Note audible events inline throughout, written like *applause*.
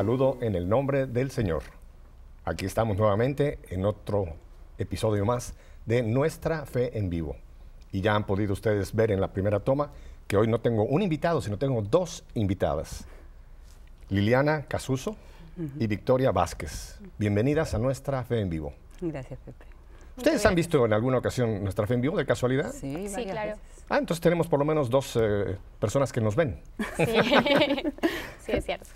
saludo en el nombre del Señor. Aquí estamos nuevamente en otro episodio más de Nuestra Fe en Vivo. Y ya han podido ustedes ver en la primera toma que hoy no tengo un invitado, sino tengo dos invitadas. Liliana Casuso y Victoria Vázquez. Bienvenidas a Nuestra Fe en Vivo. Gracias, Pepe. ¿Ustedes han visto en alguna ocasión Nuestra Fe en Vivo de casualidad? Sí, sí claro. Ah, entonces tenemos por lo menos dos eh, personas que nos ven. Sí. *laughs* es cierto.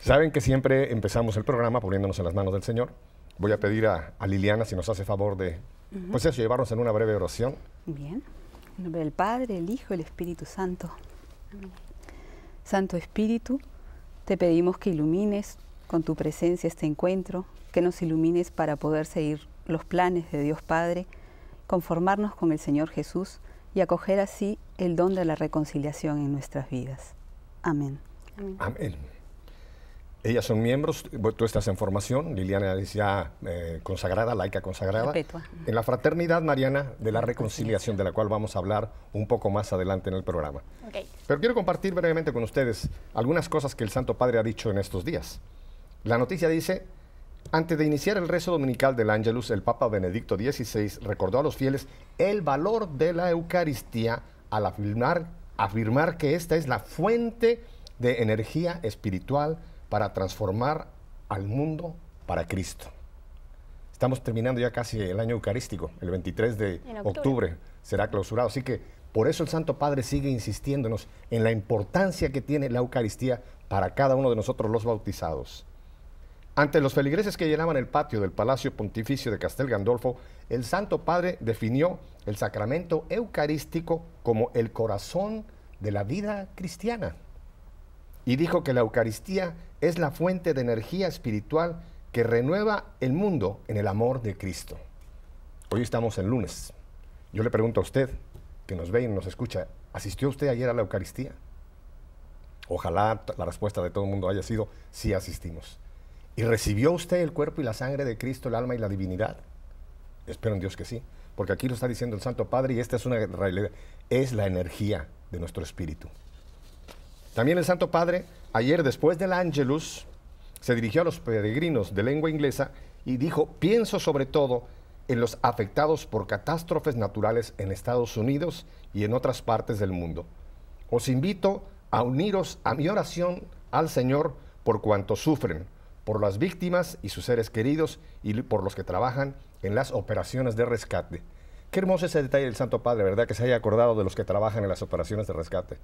Saben que siempre empezamos el programa poniéndonos en las manos del Señor. Voy a pedir a, Liliana si nos hace favor de, pues eso, llevarnos en una breve oración. Bien. En nombre del Padre, el Hijo, el Espíritu Santo. Santo Espíritu, te pedimos que ilumines con tu presencia este encuentro, que nos ilumines para poder seguir los planes de Dios Padre, conformarnos con el Señor Jesús y acoger así el don de la reconciliación en nuestras vidas. Amén. Amén. Ellas son miembros, tú estás en formación, Liliana es ya eh, consagrada, laica consagrada, en la Fraternidad Mariana de la Reconciliación, de la cual vamos a hablar un poco más adelante en el programa. Okay. Pero quiero compartir brevemente con ustedes algunas cosas que el Santo Padre ha dicho en estos días. La noticia dice, antes de iniciar el rezo dominical del Ángelus, el Papa Benedicto XVI recordó a los fieles el valor de la Eucaristía al afirmar, que esta es la fuente de energía espiritual para transformar al mundo para Cristo. Estamos terminando ya casi el año eucarístico, el 23 de octubre será clausurado, así que por eso el Santo Padre sigue insistiéndonos en la importancia que tiene la Eucaristía para cada uno de nosotros los bautizados. Ante los feligreses que llenaban el patio del Palacio Pontificio de Castel Gandolfo, el Santo Padre definió el sacramento eucarístico como el corazón de la vida cristiana y dijo que la Eucaristía es la fuente de energía espiritual que renueva el mundo en el amor de Cristo. Hoy estamos en lunes. Yo le pregunto a usted, que nos ve y nos escucha, ¿asistió usted ayer a la Eucaristía? Ojalá la respuesta de todo el mundo haya sido sí asistimos. ¿Y recibió usted el cuerpo y la sangre de Cristo, el alma y la divinidad? Espero en Dios que sí, porque aquí lo está diciendo el Santo Padre y esta es una realidad, es la energía de nuestro espíritu. También el Santo Padre, ayer después del Angelus, se dirigió a los peregrinos de lengua inglesa y dijo, pienso sobre todo en los afectados por catástrofes naturales en Estados Unidos y en otras partes del mundo. Os invito a uniros a mi oración al Señor por cuanto sufren por las víctimas y sus seres queridos y por los que trabajan en las operaciones de rescate. Qué hermoso ese detalle del Santo Padre, ¿verdad? Que se haya acordado de los que trabajan en las operaciones de rescate.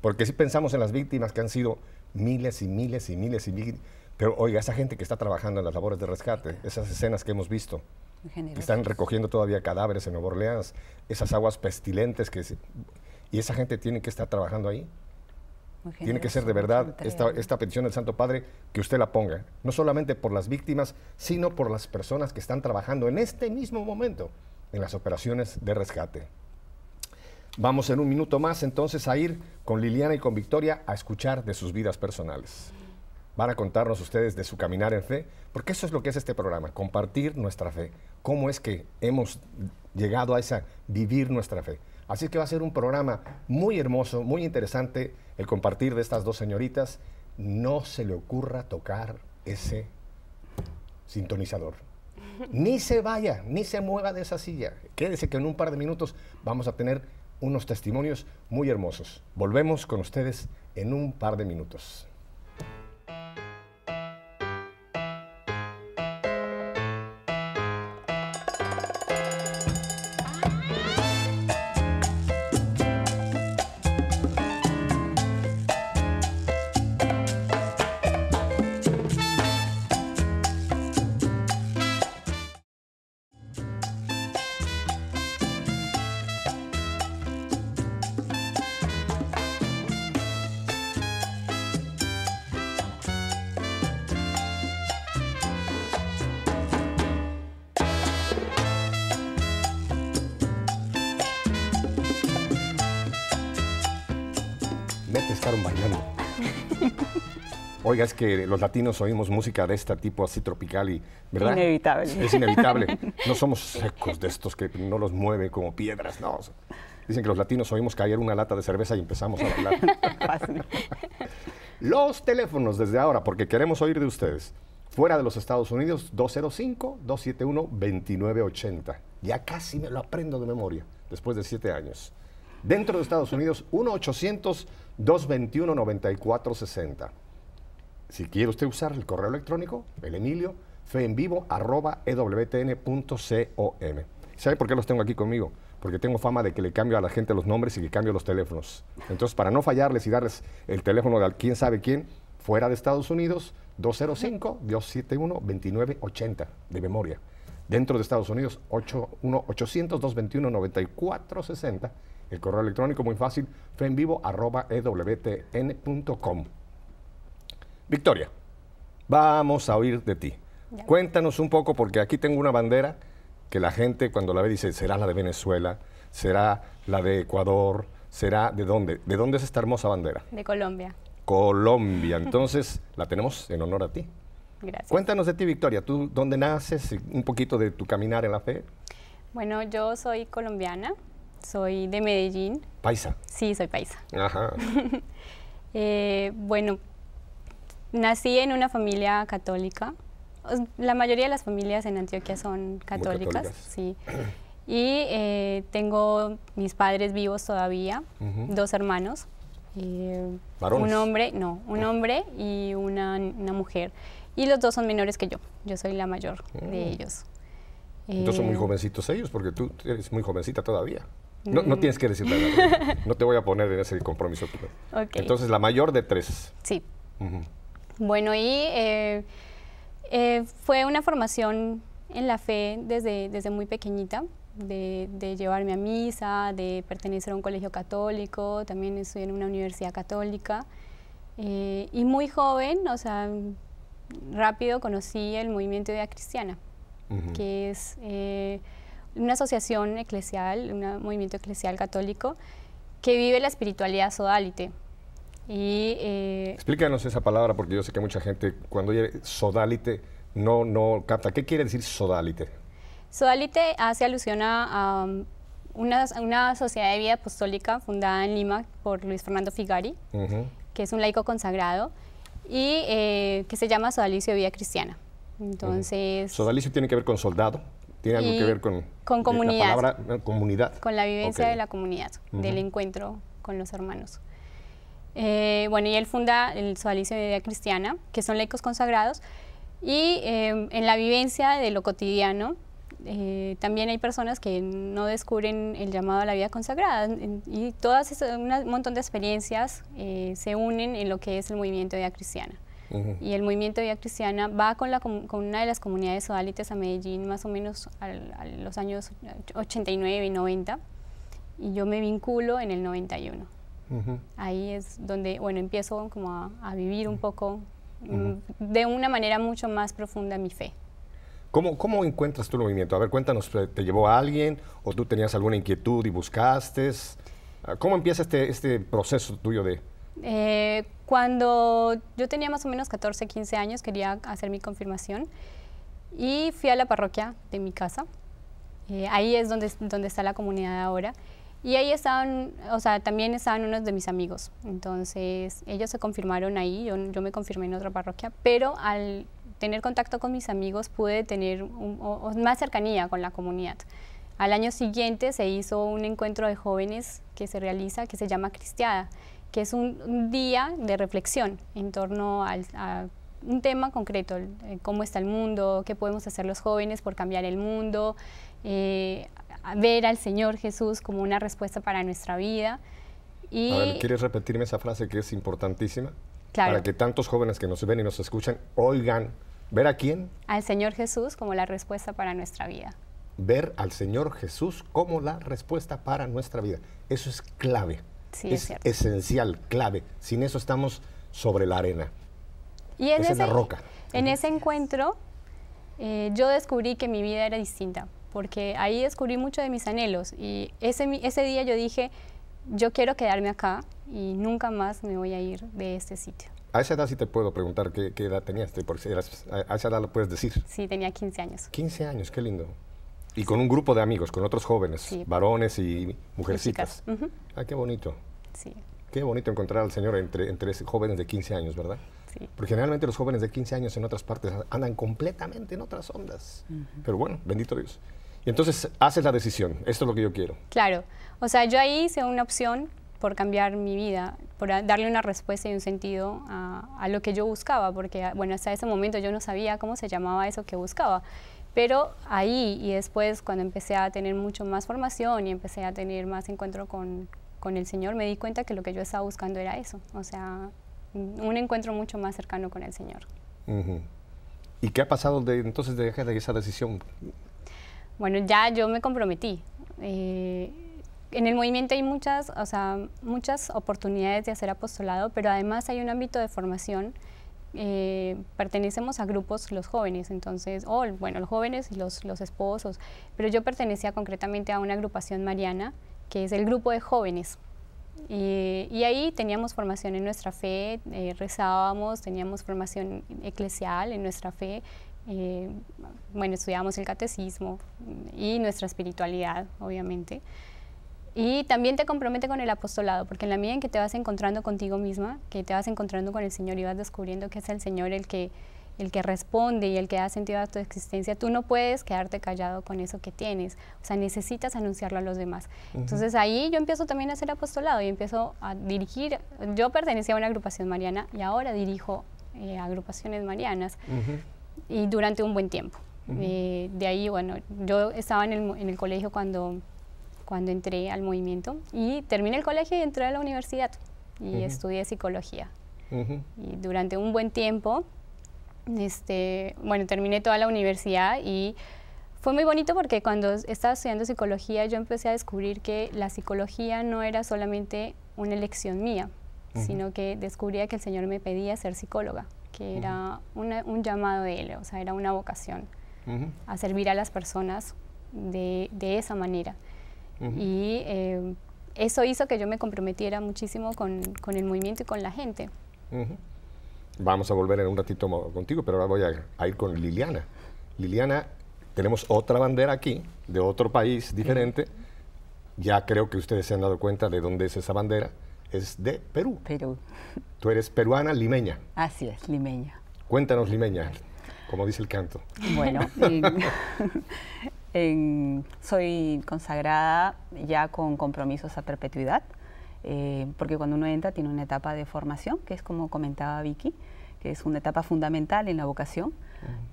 Porque si pensamos en las víctimas que han sido miles y miles y miles y miles, pero oiga, esa gente que está trabajando en las labores de rescate, esas escenas que hemos visto, que están recogiendo todavía cadáveres en Nueva Orleans, esas aguas pestilentes que... y esa gente tiene que estar trabajando ahí. Tiene que ser de verdad esta, esta, petición del Santo Padre que usted la ponga, no solamente por las víctimas, sino por las personas que están trabajando en este mismo momento en las operaciones de rescate. Vamos en un minuto más entonces a ir con Liliana y con Victoria a escuchar de sus vidas personales. Van a contarnos ustedes de su caminar en fe, porque eso es lo que es este programa, compartir nuestra fe, cómo es que hemos llegado a esa vivir nuestra fe. Así que va a ser un programa muy hermoso, muy interesante el compartir de estas dos señoritas. No se le ocurra tocar ese sintonizador. Ni se vaya, ni se mueva de esa silla. Quédese que en un par de minutos vamos a tener unos testimonios muy hermosos. Volvemos con ustedes en un par de minutos. *laughs* Oiga, es que los latinos oímos música de este tipo así tropical y, ¿verdad? Inevitable. Es inevitable. *laughs* No somos secos de estos que no los mueve como piedras, no. Dicen que los latinos oímos caer una lata de cerveza y empezamos a hablar. *laughs* los teléfonos desde ahora, porque queremos oír de ustedes. Fuera de los Estados Unidos, 205-271-2980. Ya casi me lo aprendo de memoria, después de siete años. Dentro de Estados Unidos, 1 800 221-9460. Si quiere usted usar el correo electrónico, el Emilio, feenvivo.com. arroba, e ¿Sabe por qué los tengo aquí conmigo? Porque tengo fama de que le cambio a la gente los nombres y que cambio los teléfonos. Entonces, para no fallarles y darles el teléfono de quién sabe quién, fuera de Estados Unidos, 205-271-2980 de memoria. Dentro de Estados Unidos, 81800-221-9460 el correo electrónico muy fácil, fenvivo.ewtn.com. Victoria, vamos a oír de ti. Cuéntanos un poco, porque aquí tengo una bandera que la gente cuando la ve dice, será la de Venezuela, será la de Ecuador, será de dónde. ¿De dónde es esta hermosa bandera? De Colombia. Colombia, *laughs* entonces la tenemos en honor a ti. Gracias. Cuéntanos de ti, Victoria, ¿tú dónde naces? Un poquito de tu caminar en la fe. Bueno, yo soy colombiana, soy de Medellín. ¿Paisa? Sí, soy paisa. Ajá. *laughs* Eh, bueno, nací en una familia católica. La mayoría de las familias en Antioquia son católicas, sí. Y eh, tengo mis padres vivos todavía, dos hermanos. Eh, un hombre, no, un ah. hombre y una, mujer. Y los dos son menores que yo. Yo soy la mayor de mm. ellos. Entonces son muy eh, jovencitos ellos, porque tú eres muy jovencita todavía. No, no, mm. tienes que decir nada. *laughs* no te voy a poner en ese compromiso. Entonces, la mayor de tres. Sí. Bueno, y eh, eh, fue una formación en la fe desde, desde muy pequeñita, de, llevarme a misa, de pertenecer a un colegio católico, también estudié en una universidad católica. Eh, y muy joven, o sea, rápido conocí el movimiento de Cristiana, que es una asociación eclesial, un movimiento eclesial católico que vive la espiritualidad sodalite. Y, eh, Explícanos esa palabra, porque yo sé que mucha gente cuando oye sodalite no, no capta. ¿Qué quiere decir sodalite? Sodalite hace alusión a, um, una, sociedad de vida apostólica fundada en Lima por Luis Fernando Figari, que es un laico consagrado, y eh, que se llama Sodalicio de Vida Cristiana. Entonces... ¿Sodalicio tiene que ver con soldado? ¿Tiene algo que ver con, comunidad? La palabra eh, comunidad. Con la vivencia de la comunidad, del encuentro con los hermanos. Eh, bueno, y él funda el Sodalicio de idea Cristiana, que son laicos consagrados, y em, en la vivencia de lo cotidiano, eh, también hay personas que no descubren el llamado a la vida consagrada y todas un montón de experiencias se unen en lo que es el movimiento de vida cristiana. Y el movimiento de cristiana va con, con una de las comunidades odalites a Medellín más o menos a los años 89 y 90 y yo me vinculo en el 91. Ahí es donde, bueno, empiezo como a, vivir un poco mm, de una manera mucho más profunda mi fe. ¿Cómo, ¿Cómo encuentras tu movimiento? A ver, cuéntanos, ¿te llevó a alguien o tú tenías alguna inquietud y buscaste? Ah, ¿Cómo empieza este, este proceso tuyo de, eh, cuando yo tenía más o menos 14, 15 años, quería hacer mi confirmación y fui a la parroquia de mi casa. Eh, ahí es donde, donde está la comunidad ahora. Y ahí estaban, o sea, también estaban unos de mis amigos. Entonces, ellos se confirmaron ahí, yo, me confirmé en otra parroquia, pero al tener contacto con mis amigos pude tener más cercanía con la comunidad. Al año siguiente se hizo un encuentro de jóvenes que se realiza, que se llama Cristiada que es un, día de reflexión en torno a un tema concreto, eh, cómo está el mundo, qué podemos hacer los jóvenes por cambiar el mundo, eh, ver al Señor Jesús como una respuesta para nuestra vida. Y ¿quieres repetirme esa frase que es importantísima? Para que tantos jóvenes que nos ven y nos escuchan oigan, ¿ver a quién? Al Señor Jesús como la respuesta para nuestra vida. Ver al Señor Jesús como la respuesta para nuestra vida. Eso es clave es, esencial, clave. Sin eso estamos sobre la arena. Y en Esa la roca. En ese encuentro eh, yo descubrí que mi vida era distinta, porque ahí descubrí mucho de mis anhelos y ese, ese día yo dije, yo quiero quedarme acá y nunca más me voy a ir de este sitio. A esa edad sí te puedo preguntar qué, edad tenías, porque a esa edad lo puedes decir. Sí, tenía 15 años. 15 años, qué lindo. Y con un grupo de amigos, con otros jóvenes, varones y mujercitas. Ah, qué bonito. Sí. Qué bonito encontrar al Señor entre, entre jóvenes de 15 años, ¿verdad? Porque generalmente los jóvenes de 15 años en otras partes andan completamente en otras ondas. Pero bueno, bendito Dios. Y entonces haces la decisión, esto es lo que yo quiero. Claro, o sea, yo ahí hice una opción por cambiar mi vida, por darle una respuesta y un sentido a, a, lo que yo buscaba, porque ah, bueno, hasta ese momento yo no sabía cómo se llamaba eso que buscaba. Pero ahí y después cuando empecé a tener mucho más formación y empecé a tener más encuentro con, con el Señor, me di cuenta que lo que yo estaba buscando era eso, o sea, un encuentro mucho más cercano con el Señor. ¿Y qué ha pasado de, entonces de, de esa decisión? Bueno, ya yo me comprometí. Eh, en el movimiento hay muchas, o sea, muchas oportunidades de hacer apostolado, pero además hay un ámbito de formación eh, pertenecemos a grupos los jóvenes, entonces, o bueno, los jóvenes y los, esposos, pero yo pertenecía concretamente a una agrupación mariana, que es el grupo de jóvenes. Y, ahí teníamos formación en nuestra fe, eh, rezábamos, teníamos formación eclesial en nuestra fe, eh, bueno, estudiábamos el catecismo y nuestra espiritualidad, obviamente. Y también te compromete con el apostolado, porque en la medida en que te vas encontrando contigo misma, que te vas encontrando con el Señor y vas descubriendo que es el Señor el que, el que responde y el que da sentido a tu existencia, tú no puedes quedarte callado con eso que tienes. O sea, necesitas anunciarlo a los demás. Entonces ahí yo empiezo también a hacer apostolado y empiezo a dirigir. Yo pertenecía a una agrupación mariana y ahora dirijo eh, agrupaciones marianas y durante un buen tiempo. Eh, de ahí, bueno, yo estaba en el, en el colegio cuando cuando entré al movimiento. Y terminé el colegio y entré a la universidad y estudié psicología. Y durante un buen tiempo, este, bueno, terminé toda la universidad y fue muy bonito porque cuando estaba estudiando psicología yo empecé a descubrir que la psicología no era solamente una elección mía, sino que descubría que el Señor me pedía ser psicóloga, que era un llamado de Él, o sea, era una vocación a servir a las personas de esa manera. Y em, eso hizo que yo me comprometiera muchísimo con, el movimiento y con la gente. Vamos a volver en un ratito contigo, pero ahora voy a, ir con Liliana. Liliana, tenemos otra bandera aquí, de otro país diferente. Ya creo que ustedes se han dado cuenta de dónde es esa bandera. Es de Perú. Perú. Tú eres peruana limeña. Así es, limeña. Cuéntanos, limeña, como dice el canto. Bueno, *laughs* eh, *laughs* En, soy consagrada ya con compromisos a perpetuidad, eh, porque cuando uno entra tiene una etapa de formación, que es como comentaba Vicky, que es una etapa fundamental en la vocación,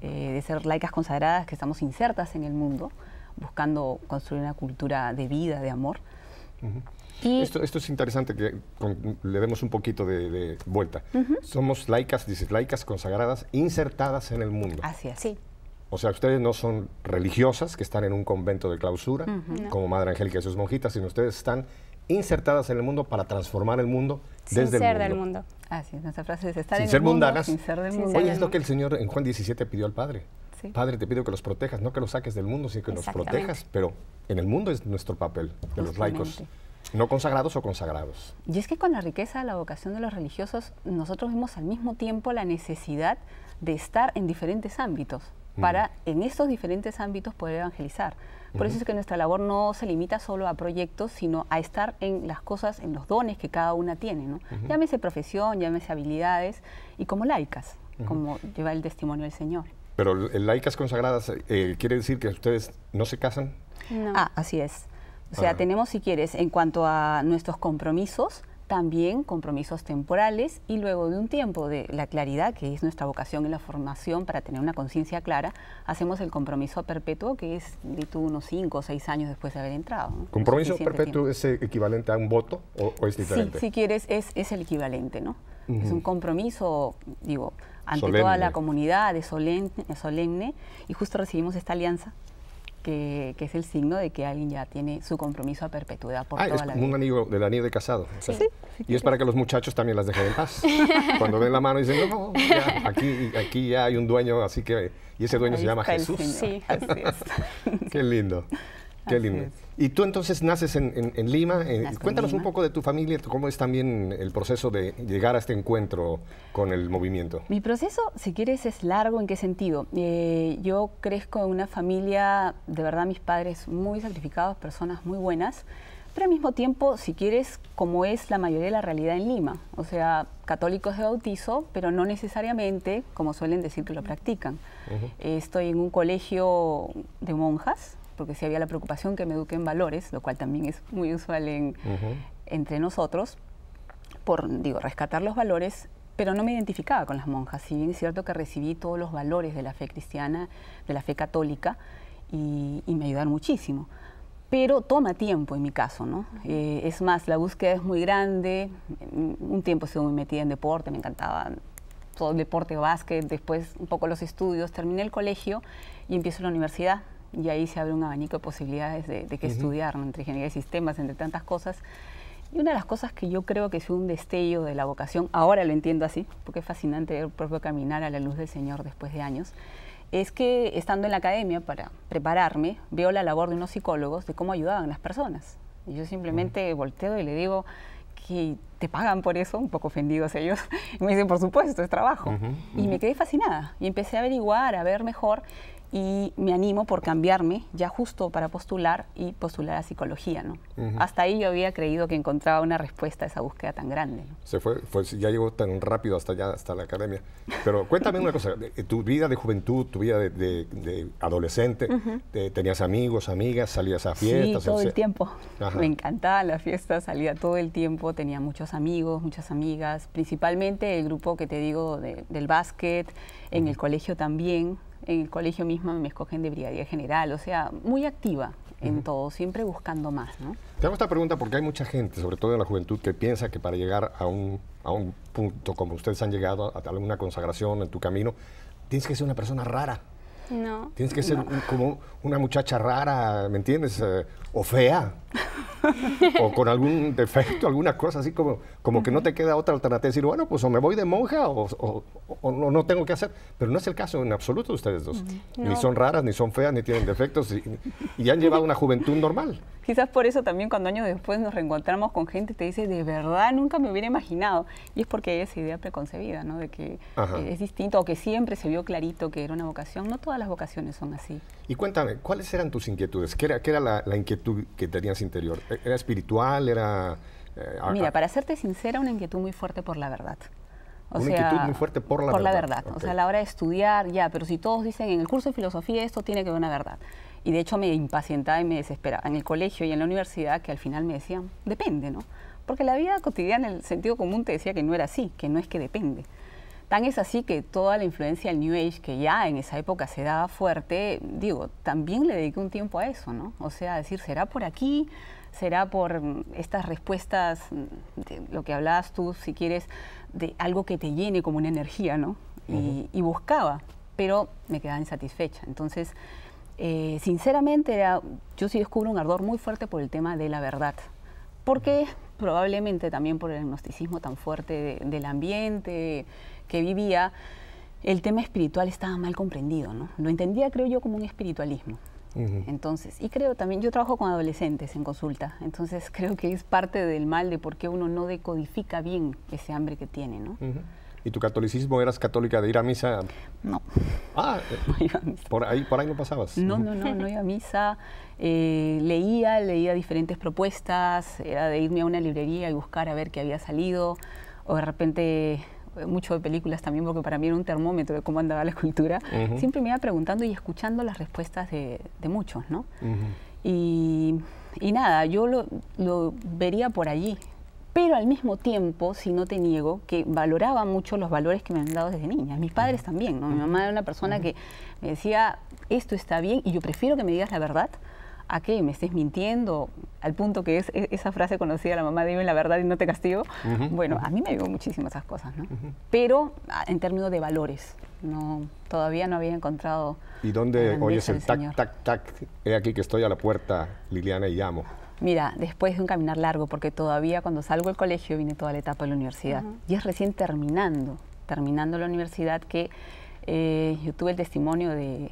eh, de ser laicas consagradas que estamos insertas en el mundo, buscando construir una cultura de vida, de amor. y esto, esto, es interesante que le demos un poquito de, vuelta. Somos laicas, dices, laicas consagradas, insertadas en el mundo. Así es. Sí. O sea, ustedes no son religiosas que están en un convento de clausura, como Madre Angélica y sus monjitas, sino ustedes están insertadas en el mundo para transformar el mundo desde el mundo. del mundo. Así es, nuestra frase es estar en el mundo, sin ser del es lo que el Señor en Juan 17 pidió al Padre. Padre, te pido que los protejas, no que los saques del mundo, sino que los protejas, pero en el mundo es nuestro papel, de los laicos. No consagrados o consagrados. Y es que con la riqueza, la vocación de los religiosos, nosotros vemos al mismo tiempo la necesidad de estar en diferentes ámbitos para en estos diferentes ámbitos poder evangelizar. Por eso es que nuestra labor no se limita solo a proyectos, sino a estar en las cosas, en los dones que cada una tiene, Llámese profesión, llámese habilidades, y como laicas, como lleva el testimonio del Señor. Pero laicas consagradas, eh, ¿quiere decir que ustedes no se casan? No. Ah, así es. O sea, ah. tenemos, si quieres, en cuanto a nuestros compromisos, también compromisos temporales y luego de un tiempo de la claridad, que es nuestra vocación en la formación para tener una conciencia clara, hacemos el compromiso perpetuo, que es de tú unos cinco o seis años después de haber entrado. ¿Compromiso perpetuo es equivalente a un voto o, es diferente? Sí, si quieres, es, el equivalente, ¿no? Es un compromiso, digo, ante toda la comunidad, solemne, solemne, y justo recibimos esta alianza que, es el signo de que alguien ya tiene su compromiso a perpetuidad por ah, toda la vida. un anillo del anillo de casado. sí, y es para que los muchachos también las dejen en paz. *laughs* Cuando ven la mano y dicen, no, aquí, aquí ya hay un dueño, así que... Y ese dueño se llama Jesús. Sí, así *laughs* Qué lindo. Qué lindo. Y tú entonces naces en, Lima. Eh, cuéntanos un poco de tu familia, cómo es también el proceso de llegar a este encuentro con el movimiento. Mi proceso, si quieres, es largo. ¿En qué sentido? Eh, yo crezco en una familia, de verdad, mis padres muy sacrificados, personas muy buenas, pero al mismo tiempo, si quieres, como es la mayoría de la realidad en Lima. O sea, católicos de bautizo, pero no necesariamente como suelen decir que lo practican. estoy en un colegio de monjas porque sí había la preocupación que me eduquen en valores, lo cual también es muy usual en, entre nosotros, por, digo, rescatar los valores, pero no me identificaba con las monjas, si bien es cierto que recibí todos los valores de la fe cristiana, de la fe católica, y, me ayudaron muchísimo. Pero toma tiempo en mi caso, ¿no? Eh, es más, la búsqueda es muy grande. Un tiempo estuve muy metida en deporte, me encantaba todo el deporte, básquet, después un poco los estudios. Terminé el colegio y empiezo la universidad y ahí se abre un abanico de posibilidades de, que estudiar, entre ingeniería de sistemas, entre tantas cosas. Y una de las cosas que yo creo que es un destello de la vocación, ahora lo entiendo así, porque es fascinante el propio caminar a la luz del Señor después de años, es que estando en la academia para prepararme, veo la labor de unos psicólogos de cómo ayudaban a las personas. Y yo simplemente volteo y le digo que te pagan por eso, un poco ofendidos ellos. *laughs* y me dicen, por supuesto, es trabajo. Y me quedé fascinada y empecé a averiguar, a ver mejor y me animo por cambiarme ya justo para postular y postular a psicología, ¿no? Hasta ahí yo había creído que encontraba una respuesta a esa búsqueda tan grande. Se fue, ya llegó tan rápido hasta allá, hasta la academia. Pero cuéntame una cosa, tu vida de juventud, tu vida de, adolescente, ¿tenías amigos, amigas, salías a fiestas? Sí, todo el, tiempo. Me encantaba la fiesta, salía todo el tiempo, tenía muchos amigos, muchas amigas, principalmente el grupo que te digo del básquet, en el colegio también, en el colegio mismo me escogen de brigadier general, o sea, muy activa en todo, siempre buscando más. ¿no? Te hago esta pregunta porque hay mucha gente, sobre todo en la juventud, que piensa que para llegar a un, a un punto como ustedes han llegado, a, a alguna consagración en tu camino, tienes que ser una persona rara. No. Tienes que ser como una muchacha rara, ¿me entiendes? Eh, o fea. o con algún defecto, alguna cosa así como, como que no te queda otra alternativa. Decir, bueno, pues o me voy de monja o, no, tengo que hacer. Pero no es el caso en absoluto de ustedes dos. Ni son raras, ni son feas, ni tienen defectos. y han llevado una juventud normal. Quizás por eso también cuando años después nos reencontramos con gente te dice, de verdad, nunca me hubiera imaginado. Y es porque hay esa idea preconcebida, ¿no? De que eh, es distinto, o que siempre se vio clarito que era una vocación. No todas las vocaciones son así. Y cuéntame, ¿cuáles eran tus inquietudes? ¿Qué era, la, inquietud que tenías interior? ¿E, ¿Era espiritual? ¿Era...? Eh, Mira, para serte sincera, una inquietud muy fuerte por la verdad. O una inquietud muy fuerte por la verdad. Por la verdad. O sea, a la hora de estudiar, ya, pero si todos dicen en el curso de filosofía esto tiene que ver una verdad. Y de hecho me impacientaba y me desesperaba en el colegio y en la universidad que al final me decían, depende, ¿no? Porque la vida cotidiana, en el sentido común te decía que no era así, que no es que depende. Tan es así que toda la influencia del New Age, que ya en esa época se daba fuerte, digo, también le dediqué un tiempo a eso, ¿no? O sea, decir, ¿será por aquí? ¿Será por mm, estas respuestas, mm, de lo que hablabas tú, si quieres, de algo que te llene como una energía, ¿no? y, y buscaba, pero me quedaba insatisfecha. Entonces, eh, sinceramente yo sí descubro un ardor muy fuerte por el tema de la verdad, porque probablemente también por el agnosticismo tan fuerte del ambiente que vivía, el tema espiritual estaba mal comprendido, ¿no? Lo entendía, creo yo, como un espiritualismo. Entonces, y creo también, yo trabajo con adolescentes en consulta, entonces creo que es parte del mal de por qué uno no decodifica bien ese hambre que tiene, ¿no? ¿Y tu catolicismo eras católica de ir a misa? No. Ah, *laughs* Por, ahí, por ahí no pasabas. No, no, no, no *laughs* iba a misa. Eh, leía, leía diferentes propuestas, era de irme a una librería y buscar a ver qué había salido, o de repente eh, mucho de películas también, porque para mí era un termómetro de cómo andaba la cultura, siempre me iba preguntando y escuchando las respuestas de, muchos, ¿no? y, y, nada, yo lo, lo vería por allí, pero al mismo tiempo, si no te niego, que valoraba mucho los valores que me han dado desde niña. Mis padres también, ¿no? Mi mamá era una persona que me decía, esto está bien y yo prefiero que me digas la verdad a que me estés mintiendo, al punto que e-, esa frase conocida, la mamá dime la verdad y no te castigo. Bueno, a mí me digo muchísimas esas cosas, ¿no? Pero en términos de valores, no, todavía no había encontrado... ¿Y dónde oyes el tac, tac, tac? He aquí que estoy a la puerta, Liliana, y llamo. Mira, después de un caminar largo, porque todavía cuando salgo del colegio vine toda la etapa de la universidad. Y es recién terminando, terminando la universidad que eh, yo tuve el testimonio de,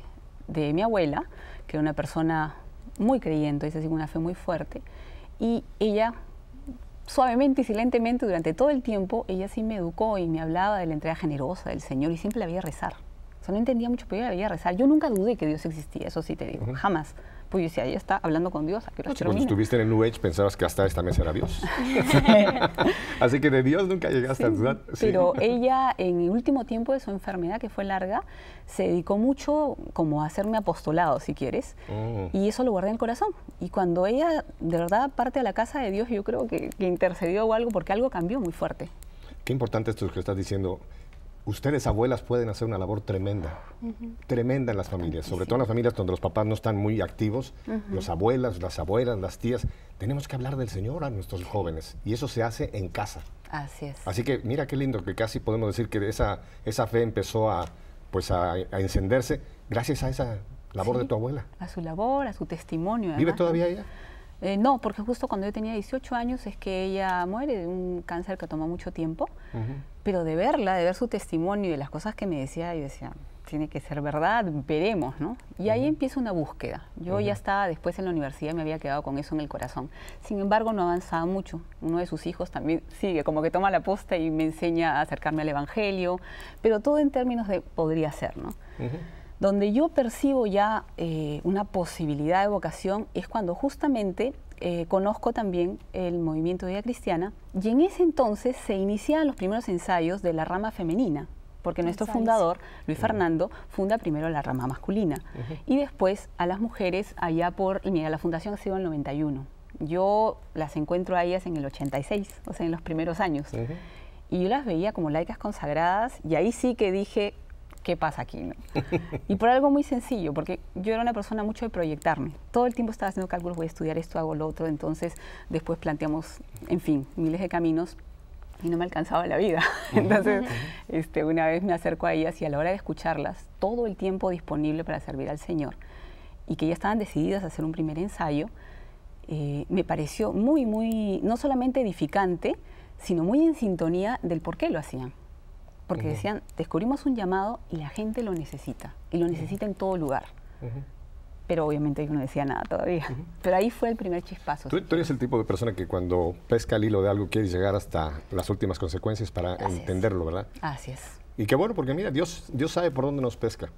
mi abuela, que era una persona muy creyente, es decir, una fe muy fuerte, y ella suavemente y silentemente durante todo el tiempo, ella sí me educó y me hablaba de la entrega generosa del Señor y siempre la veía rezar. O sea, no entendía mucho, pero yo la veía rezar. Yo nunca dudé que Dios existía, eso sí te digo, jamás pues yo decía, está hablando con Dios. ¿a pues, cuando estuviste en el New pensabas que hasta esta mesa era Dios. *laughs* *laughs* Así que de Dios nunca llegaste a dudar. Pero *laughs* ella, en el último tiempo de su enfermedad, que fue larga, se dedicó mucho como a hacerme apostolado, si quieres. Oh. Y eso lo guardé en el corazón. Y cuando ella de verdad parte a la casa de Dios, yo creo que, que intercedió o algo, porque algo cambió muy fuerte. Qué importante esto que estás diciendo ustedes abuelas pueden hacer una labor tremenda, tremenda en las familias, sobre todo en las familias donde los papás no están muy activos, los abuelas, las abuelas, las tías. Tenemos que hablar del Señor a nuestros jóvenes y eso se hace en casa. Así es. Así que mira qué lindo que casi podemos decir que esa, esa fe empezó a, pues a, encenderse gracias a esa labor de tu abuela. A su labor, a su testimonio. ¿Vive todavía ella? Eh, no, porque justo cuando yo tenía 18 años es que ella muere de un cáncer que toma mucho tiempo, pero de verla, de ver su testimonio y las cosas que me decía, yo decía, tiene que ser verdad, veremos, ¿no? Y ahí empieza una búsqueda. Yo ya estaba después en la universidad, me había quedado con eso en el corazón. Sin embargo, no avanzaba mucho. Uno de sus hijos también sigue, como que toma la posta y me enseña a acercarme al Evangelio, pero todo en términos de podría ser, ¿no? Donde yo percibo ya eh, una posibilidad de vocación es cuando justamente eh, conozco también el movimiento de Vida Cristiana y en ese entonces se inician los primeros ensayos de la rama femenina, porque nuestro fundador, Luis Fernando, funda primero la rama masculina y después a las mujeres allá por, mira, la fundación ha sido en el 91. Yo las encuentro a ellas en el 86, o sea, en los primeros años. Y yo las veía como laicas consagradas y ahí sí que dije, qué pasa aquí, Y por algo muy sencillo, porque yo era una persona mucho de proyectarme. Todo el tiempo estaba haciendo cálculos, voy a estudiar esto, hago lo otro, entonces después planteamos, en fin, miles de caminos y no me alcanzaba la vida. *laughs* Entonces, este, una vez me acerco a ellas y a la hora de escucharlas, todo el tiempo disponible para servir al Señor y que ya estaban decididas a hacer un primer ensayo, eh, me pareció muy, muy, no solamente edificante, sino muy en sintonía del por qué lo hacían porque decían, descubrimos un llamado y la gente lo necesita, y lo necesita en todo lugar. Pero obviamente yo no decía nada todavía. Pero ahí fue el primer chispazo. ¿Tú, eres el tipo de persona que cuando pesca el hilo de algo quiere llegar hasta las últimas consecuencias para entenderlo, ¿verdad? Así es. Y qué bueno, porque mira, Dios, Dios sabe por dónde nos pesca.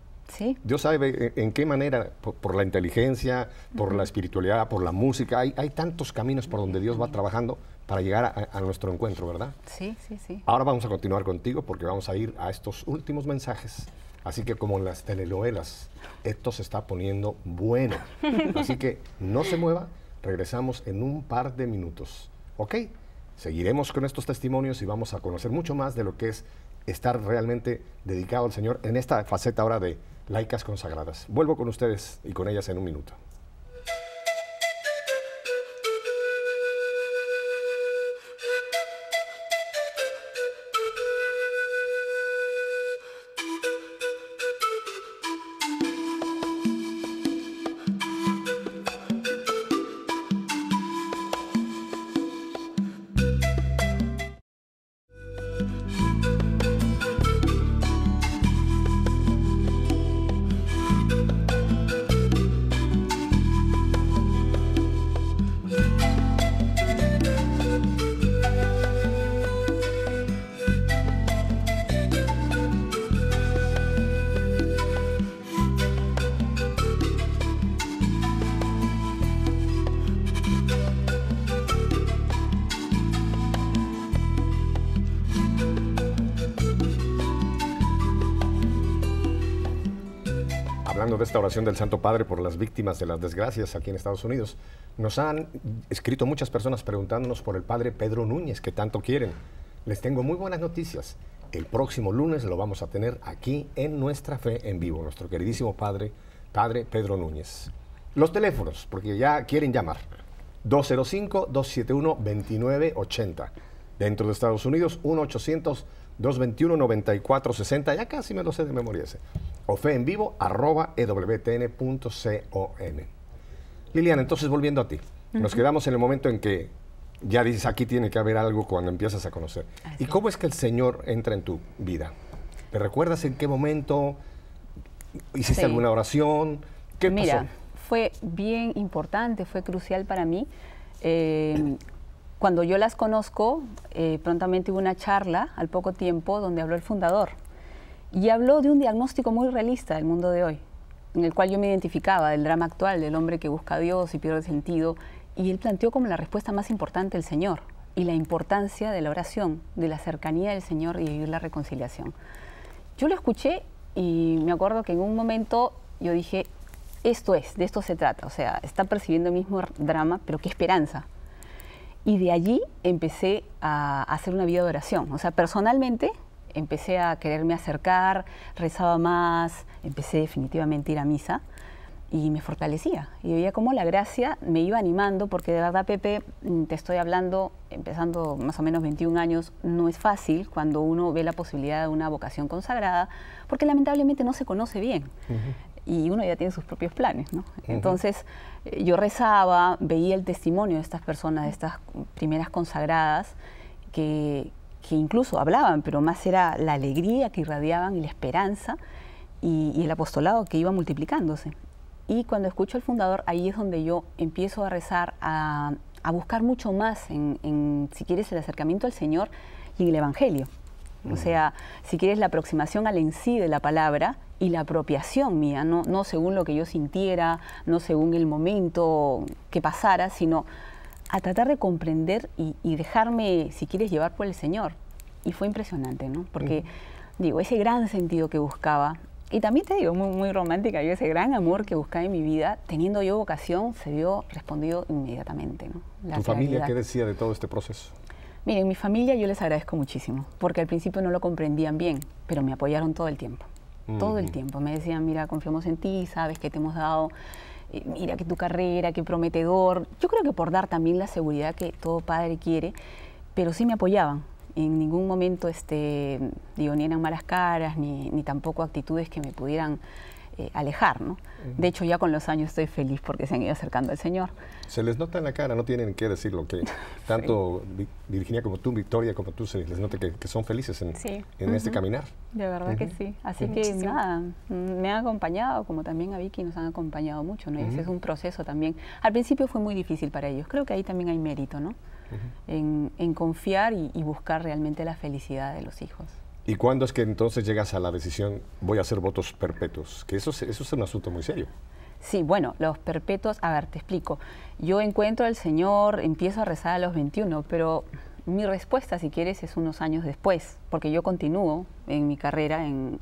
Dios sabe en qué manera, por, la inteligencia, por la espiritualidad, por la música, hay, tantos caminos por donde Dios va trabajando para llegar a, nuestro encuentro, ¿verdad? Sí, sí, sí. Ahora vamos a continuar contigo porque vamos a ir a estos últimos mensajes. Así que como en las telenovelas, esto se está poniendo bueno. *laughs* Así que no se mueva, regresamos en un par de minutos. ¿Ok? Seguiremos con estos testimonios y vamos a conocer mucho más de lo que es estar realmente dedicado al Señor en esta faceta ahora de laicas consagradas. Vuelvo con ustedes y con ellas en un minuto. oración del Santo Padre por las víctimas de las desgracias aquí en Estados Unidos, nos han escrito muchas personas preguntándonos por el Padre Pedro Núñez, que tanto quieren. Les tengo muy buenas noticias. El próximo lunes lo vamos a tener aquí en Nuestra Fe en Vivo, nuestro queridísimo Padre, Padre Pedro Núñez. Los teléfonos, porque ya quieren llamar. 205-271-2980. Dentro de Estados Unidos, 1 800 221-9460. Ya casi me lo sé de memoria ese. O fe en vivo arroba ewtn.com. Liliana, entonces volviendo a ti. Nos quedamos en el momento en que ya dices, aquí tiene que haber algo cuando empiezas a conocer. ¿Y cómo es que el Señor entra en tu vida? ¿Te recuerdas en qué momento? ¿Hiciste alguna oración? ¿Qué Mira, fue bien importante, fue crucial para mí. Eh, cuando yo las conozco, eh, prontamente hubo una charla al poco tiempo donde habló el fundador y habló de un diagnóstico muy realista del mundo de hoy, en el cual yo me identificaba, del drama actual, del hombre que busca a Dios y pierde sentido, y él planteó como la respuesta más importante el Señor y la importancia de la oración, de la cercanía del Señor y vivir la reconciliación. Yo lo escuché y me acuerdo que en un momento yo dije, esto es, de esto se trata, o sea, está percibiendo el mismo drama, pero qué esperanza. Y de allí empecé a hacer una vida de oración. O sea, personalmente empecé a quererme acercar, rezaba más, empecé definitivamente a ir a misa y me fortalecía. Y veía cómo la gracia me iba animando, porque de verdad, Pepe, mm, te estoy hablando, empezando más o menos 21 años, no es fácil cuando uno ve la posibilidad de una vocación consagrada, porque lamentablemente no se conoce bien. Y uno ya tiene sus propios planes, ¿no? Entonces, eh, yo rezaba, veía el testimonio de estas personas, de estas primeras consagradas, que, incluso hablaban, pero más era la alegría que irradiaban y la esperanza y, el apostolado que iba multiplicándose. Y cuando escucho al fundador, ahí es donde yo empiezo a rezar, a, buscar mucho más en, en, si quieres, el acercamiento al Señor y el Evangelio. O sea, si quieres la aproximación al en sí de la palabra y la apropiación mía, no, no según lo que yo sintiera, no según el momento que pasara, sino a tratar de comprender y, dejarme, si quieres, llevar por el Señor. Y fue impresionante, ¿no? Porque, digo, ese gran sentido que buscaba, y también te digo, muy, muy romántica, yo ese gran amor que buscaba en mi vida, teniendo yo vocación, se vio respondido inmediatamente, ¿no? ¿Tu familia qué decía de todo este proceso? Miren, mi familia yo les agradezco muchísimo, porque al principio no lo comprendían bien, pero me apoyaron todo el tiempo, todo el tiempo. Me decían, mira, confiamos en ti, sabes que te hemos dado, eh, mira que tu carrera, qué prometedor. Yo creo que por dar también la seguridad que todo padre quiere, pero sí me apoyaban. En ningún momento, este, digo, ni eran malas caras, ni, ni tampoco actitudes que me pudieran eh, alejar, ¿no? De hecho, ya con los años estoy feliz porque se han ido acercando al Señor. Se les nota en la cara, no tienen que decir lo que *laughs* tanto Virginia como tú, Victoria como tú, se les nota que, son felices en, este caminar. De verdad que sí. Así que nada, me han acompañado, como también a Vicky nos han acompañado mucho, ¿no? ese es un proceso también. Al principio fue muy difícil para ellos. Creo que ahí también hay mérito, ¿no? En, en, confiar y buscar realmente la felicidad de los hijos. ¿Y cuándo es que entonces llegas a la decisión, voy a hacer votos perpetuos? Que eso, es un asunto muy serio. Sí, bueno, los perpetuos, a ver, te explico. Yo encuentro al Señor, empiezo a rezar a los 21, pero mi respuesta, si quieres, es unos años después, porque yo continúo en mi carrera en,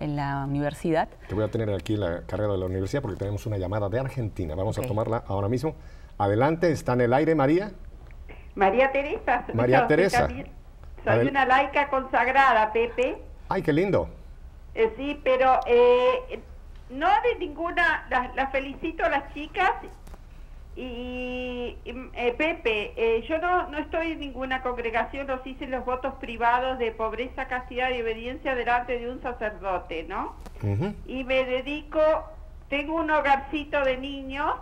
la universidad. Te voy a tener aquí la carrera de la universidad porque tenemos una llamada de Argentina. Vamos a tomarla ahora mismo. Adelante, está en el aire María. María Teresa. María *laughs* Teresa. Soy una laica consagrada, Pepe. Ay, qué lindo. Eh, sí, pero eh, no de ninguna, la felicito a las chicas y, mm, eh, Pepe, yo no, estoy en ninguna congregación, los hice los votos privados de pobreza, castidad y obediencia delante de un sacerdote, ¿no? Y me dedico, tengo un hogarcito de niños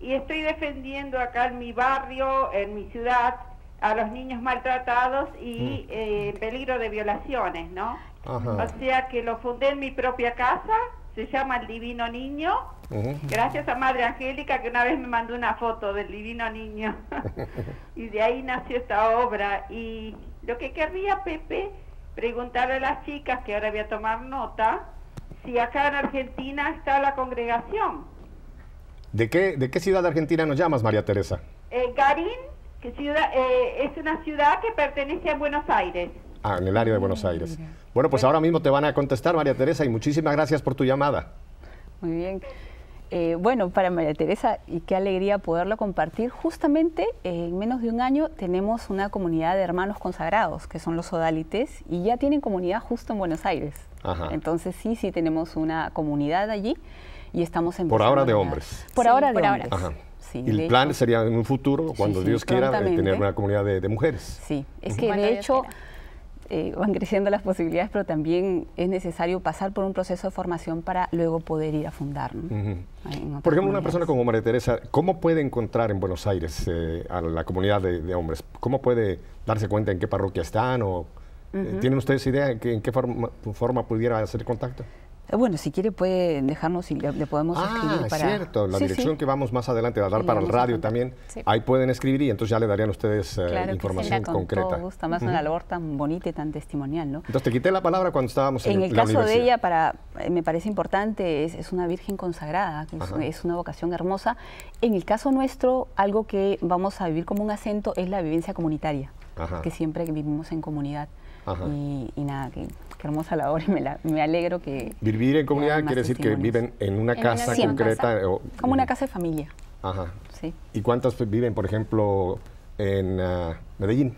y estoy defendiendo acá en mi barrio, en mi ciudad, a los niños maltratados y mm. eh, en peligro de violaciones, ¿no? O sea que lo fundé en mi propia casa, se llama El Divino Niño, gracias a Madre Angélica que una vez me mandó una foto del Divino Niño. *laughs* y de ahí nació esta obra. Y lo que querría, Pepe, preguntarle a las chicas, que ahora voy a tomar nota, si acá en Argentina está la congregación. ¿De qué, de qué ciudad argentina nos llamas, María Teresa? Eh, Garín ciudad, eh, es una ciudad que pertenece a Buenos Aires. Ah, en el área de Buenos Aires. Bueno, pues ahora mismo te van a contestar, María Teresa, y muchísimas gracias por tu llamada. Muy bien. Eh, bueno, para María Teresa, y qué alegría poderlo compartir. Justamente eh, en menos de un año tenemos una comunidad de hermanos consagrados, que son los odalites, y ya tienen comunidad justo en Buenos Aires. Ajá. Entonces sí, sí tenemos una comunidad allí y estamos en... Por ahora de hombres. Por ahora de por Ajá el plan sería en un futuro, cuando Dios quiera, tener una comunidad de, mujeres. Sí, es que de hecho eh, van creciendo las posibilidades, pero también es necesario pasar por un proceso de formación para luego poder ir a fundar. Por ejemplo, una persona como María Teresa, ¿cómo puede encontrar en Buenos Aires eh, a la comunidad de, hombres? ¿Cómo puede darse cuenta en qué parroquia están o... Eh, ¿Tienen ustedes idea en qué, forma pudiera hacer contacto? Eh, bueno, si quiere puede dejarnos y le, podemos ah, escribir para... cierto, la dirección que vamos más adelante a dar para el radio también, ahí pueden escribir y entonces ya le darían ustedes eh, claro información con concreta. Todo gusta más una labor tan bonita y tan testimonial, ¿no? Entonces te quité la palabra cuando estábamos en, en el caso de ella, para, eh, me parece importante, es, una virgen consagrada, es, una vocación hermosa. En el caso nuestro, algo que vamos a vivir como un acento es la vivencia comunitaria, que siempre vivimos en comunidad. Y, y nada, que hermosa labor y me, alegro que... Vivir en comunidad quiere decir que viven en una casa concreta. como una casa de familia. Ajá. Sí. ¿Y cuántas viven, por ejemplo, en ah, Medellín?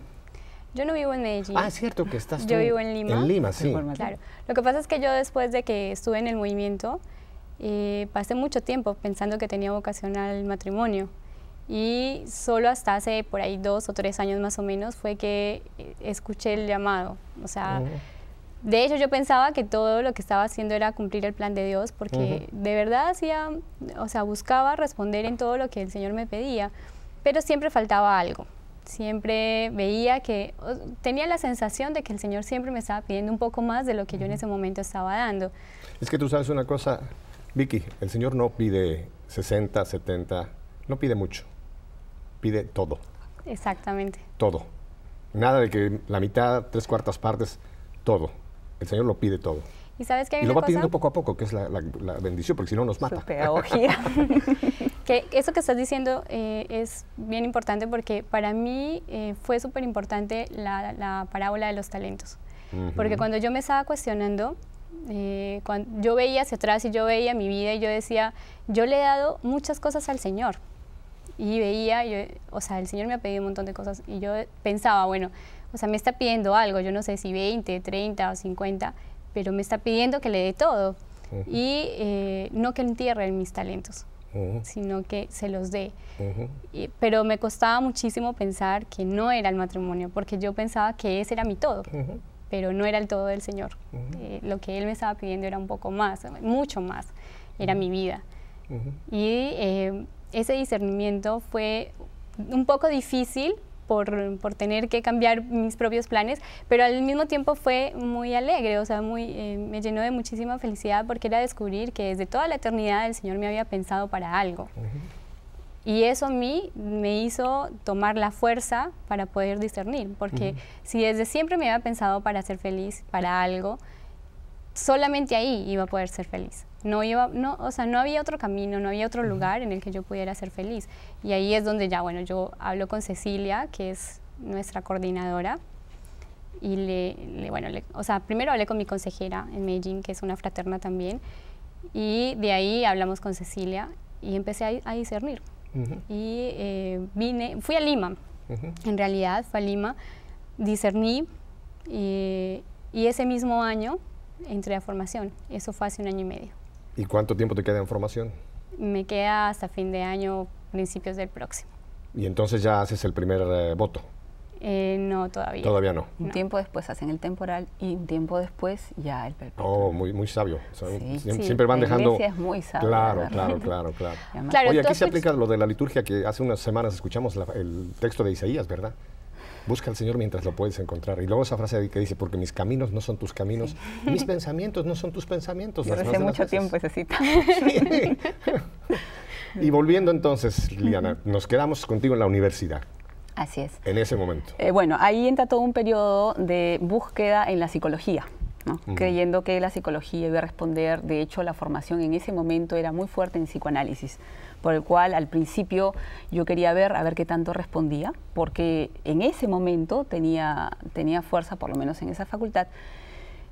Yo no vivo en Medellín. Ah, cierto que estás Yo vivo en Lima. En Lima, sí. Claro. Lo que pasa es que yo después de que estuve en el movimiento, eh, pasé mucho tiempo pensando que tenía vocación al matrimonio. Y solo hasta hace por ahí dos o tres años más o menos fue que eh, escuché el llamado. O sea, oh. De hecho, yo pensaba que todo lo que estaba haciendo era cumplir el plan de Dios, porque de verdad hacía, o sea, buscaba responder en todo lo que el Señor me pedía, pero siempre faltaba algo. Siempre veía que tenía la sensación de que el Señor siempre me estaba pidiendo un poco más de lo que yo en ese momento estaba dando. Es que tú sabes una cosa, Vicky, el Señor no pide 60, 70, no pide mucho, pide todo. Exactamente. Todo. Nada de que la mitad, tres cuartas partes, todo el Señor lo pide todo. Y sabes que hay y lo va pidiendo poco a poco, que es la, bendición, porque si no nos mata. Su pedagogía. *laughs* *laughs* que eso que estás diciendo eh, es bien importante porque para mí eh, fue súper importante la, parábola de los talentos. Porque cuando yo me estaba cuestionando, eh, cuando yo veía hacia atrás y yo veía mi vida y yo decía, yo le he dado muchas cosas al Señor. Y veía, o sea, el Señor me ha pedido un montón de cosas y yo pensaba, bueno, o sea, me está pidiendo algo, yo no sé si 20, 30 o 50, pero me está pidiendo que le dé todo y eh, no que entierren mis talentos. sino que se los dé. pero me costaba muchísimo pensar que no era el matrimonio, porque yo pensaba que ese era mi todo, pero no era el todo del Señor. Eh, lo que Él me estaba pidiendo era un poco más, mucho más, era mi vida. Y eh, ese discernimiento fue un poco difícil por, tener que cambiar mis propios planes, pero al mismo tiempo fue muy alegre, o sea, muy, eh, me llenó de muchísima felicidad porque era descubrir que desde toda la eternidad el Señor me había pensado para algo. Y eso a mí me hizo tomar la fuerza para poder discernir, porque si desde siempre me había pensado para ser feliz, para algo, solamente ahí iba a poder ser feliz. No, o sea, no había otro camino, no había otro lugar en el que yo pudiera ser feliz. Y ahí es donde ya, bueno, yo hablo con Cecilia, que es nuestra coordinadora, y le, bueno, o sea, primero hablé con mi consejera en Medellín, que es una fraterna también, y de ahí hablamos con Cecilia y empecé a, discernir. Y eh, vine, fui a Lima, en realidad fue a Lima, discerní eh, y ese mismo año entré a formación. Eso fue hace un año y medio. ¿Y cuánto tiempo te queda en formación? Me queda hasta fin de año, principios del próximo. ¿Y entonces ya haces el primer eh, voto? Eh, no, todavía. Todavía no. Un tiempo después hacen el temporal y un tiempo después ya el perpetuo. Oh, muy, muy sabio. sí, siempre, van dejando. Es muy sabio, *laughs* claro, claro, claro, claro, Oye, aquí se aplica lo de la liturgia que hace unas semanas escuchamos el texto de Isaías, ¿verdad? Busca al Señor mientras lo puedes encontrar. Y luego esa frase que dice, porque mis caminos no son tus caminos, mis pensamientos no son tus pensamientos. Yo hace mucho tiempo esa cita. *laughs* y volviendo entonces, Liana, nos quedamos contigo en la universidad. Así es. En ese momento. Eh, bueno, ahí entra todo un periodo de búsqueda en la psicología. creyendo que la psicología iba a responder, de hecho la formación en ese momento era muy fuerte en psicoanálisis por el cual al principio yo quería ver a ver qué tanto respondía, porque en ese momento tenía, tenía fuerza, por lo menos en esa facultad,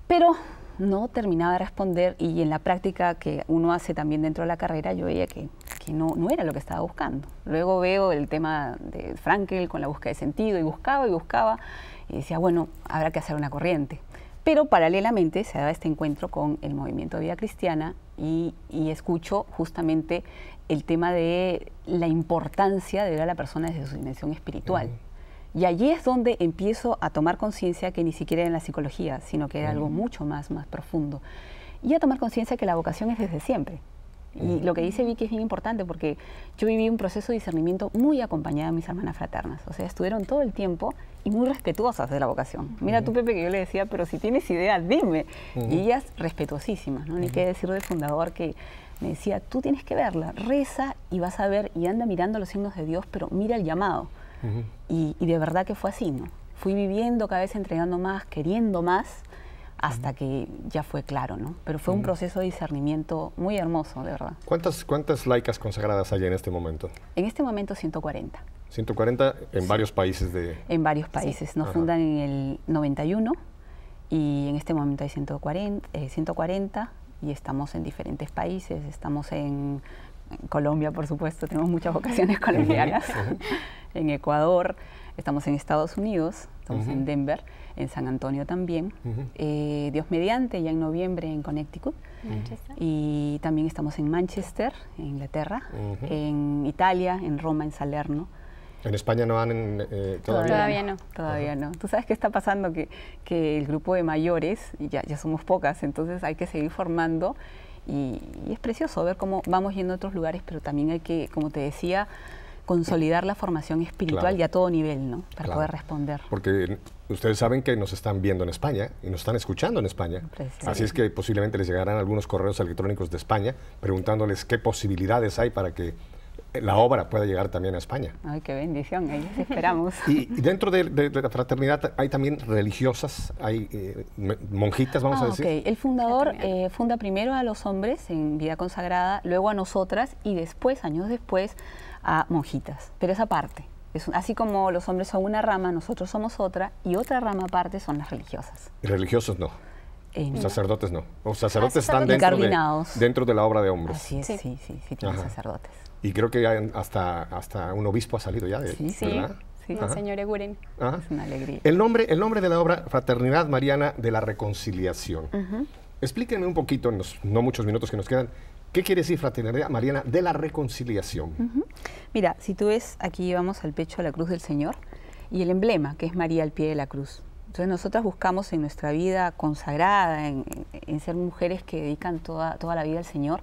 pero no terminaba de responder y en la práctica que uno hace también dentro de la carrera yo veía que, que no, no, era lo que estaba buscando. Luego veo el tema de Frankel con la búsqueda de sentido y buscaba y buscaba y decía, bueno, habrá que hacer una corriente. Pero paralelamente se da este encuentro con el movimiento de Vida Cristiana y, escucho justamente el tema de la importancia de ver a la persona desde su dimensión espiritual. Y allí es donde empiezo a tomar conciencia que ni siquiera era en la psicología, sino que era algo mucho más, más profundo. Y a tomar conciencia que la vocación es desde siempre. Y lo que dice Vicky es bien importante porque yo viví un proceso de discernimiento muy acompañada de mis hermanas fraternas. O sea, estuvieron todo el tiempo y muy respetuosas de la vocación. Mira tú, Pepe, que yo le decía, pero si tienes ideas dime. Y ellas respetuosísimas, ¿no? Ni qué decir del fundador que me decía, tú tienes que verla, reza y vas a ver y anda mirando los signos de Dios, pero mira el llamado. Y, y de verdad que fue así, ¿no? Fui viviendo cada vez entregando más, queriendo más hasta que ya fue claro, ¿no? Pero fue un mm. proceso de discernimiento muy hermoso, de verdad. ¿Cuántas, cuántas laicas consagradas hay en este momento? En este momento 140. 140 en varios países de... En varios países. Nos fundan en el 91 y en este momento hay 140, 140 eh, y estamos en diferentes países. Estamos en Colombia, por supuesto, tenemos muchas vocaciones colombianas. *laughs* en Ecuador, estamos en Estados Unidos, estamos en Denver, en San Antonio también, eh, Dios mediante, ya en noviembre en Connecticut, y también estamos en Manchester, en Inglaterra, en Italia, en Roma, en Salerno. ¿En España no van? eh, todavía? no. Todavía no. Tú sabes qué está pasando, que, que el grupo de mayores, ya, ya somos pocas, entonces hay que seguir formando y es precioso ver cómo vamos yendo a otros lugares, pero también hay que, como te decía, consolidar la formación espiritual y a todo nivel, ¿no? Para poder responder. Porque ustedes saben que nos están viendo en España y nos están escuchando en España. Así es que posiblemente les llegarán algunos correos electrónicos de España preguntándoles qué posibilidades hay para que la obra pueda llegar también a España. Ay, qué bendición, ahí esperamos. *laughs* y, dentro de, la fraternidad hay también religiosas, hay eh, monjitas, vamos a ah, decir. ok. El fundador ah, eh, funda primero a los hombres en vida consagrada, luego a nosotras y después, años después, a monjitas, pero esa parte. Es, así como los hombres son una rama, nosotros somos otra, y otra rama aparte son las religiosas. Religiosos no. Eh, sacerdotes no. Los ah, sacerdotes están dentro de, dentro de la obra de hombres. sí, sí, sí, sí sacerdotes. Y creo que hasta, hasta un obispo ha salido ya de sí, Sí, sí. señor Eguren. Es una alegría. El nombre, el nombre de la obra, Fraternidad Mariana de la Reconciliación. Explíquenme un poquito, en los no muchos minutos que nos quedan, ¿Qué quiere decir fraternidad, Mariana, de la reconciliación? Mira, si tú ves, aquí vamos al pecho a la cruz del Señor y el emblema, que es María al pie de la cruz. Entonces nosotras buscamos en nuestra vida consagrada, en, ser mujeres que dedican toda, toda la vida al Señor,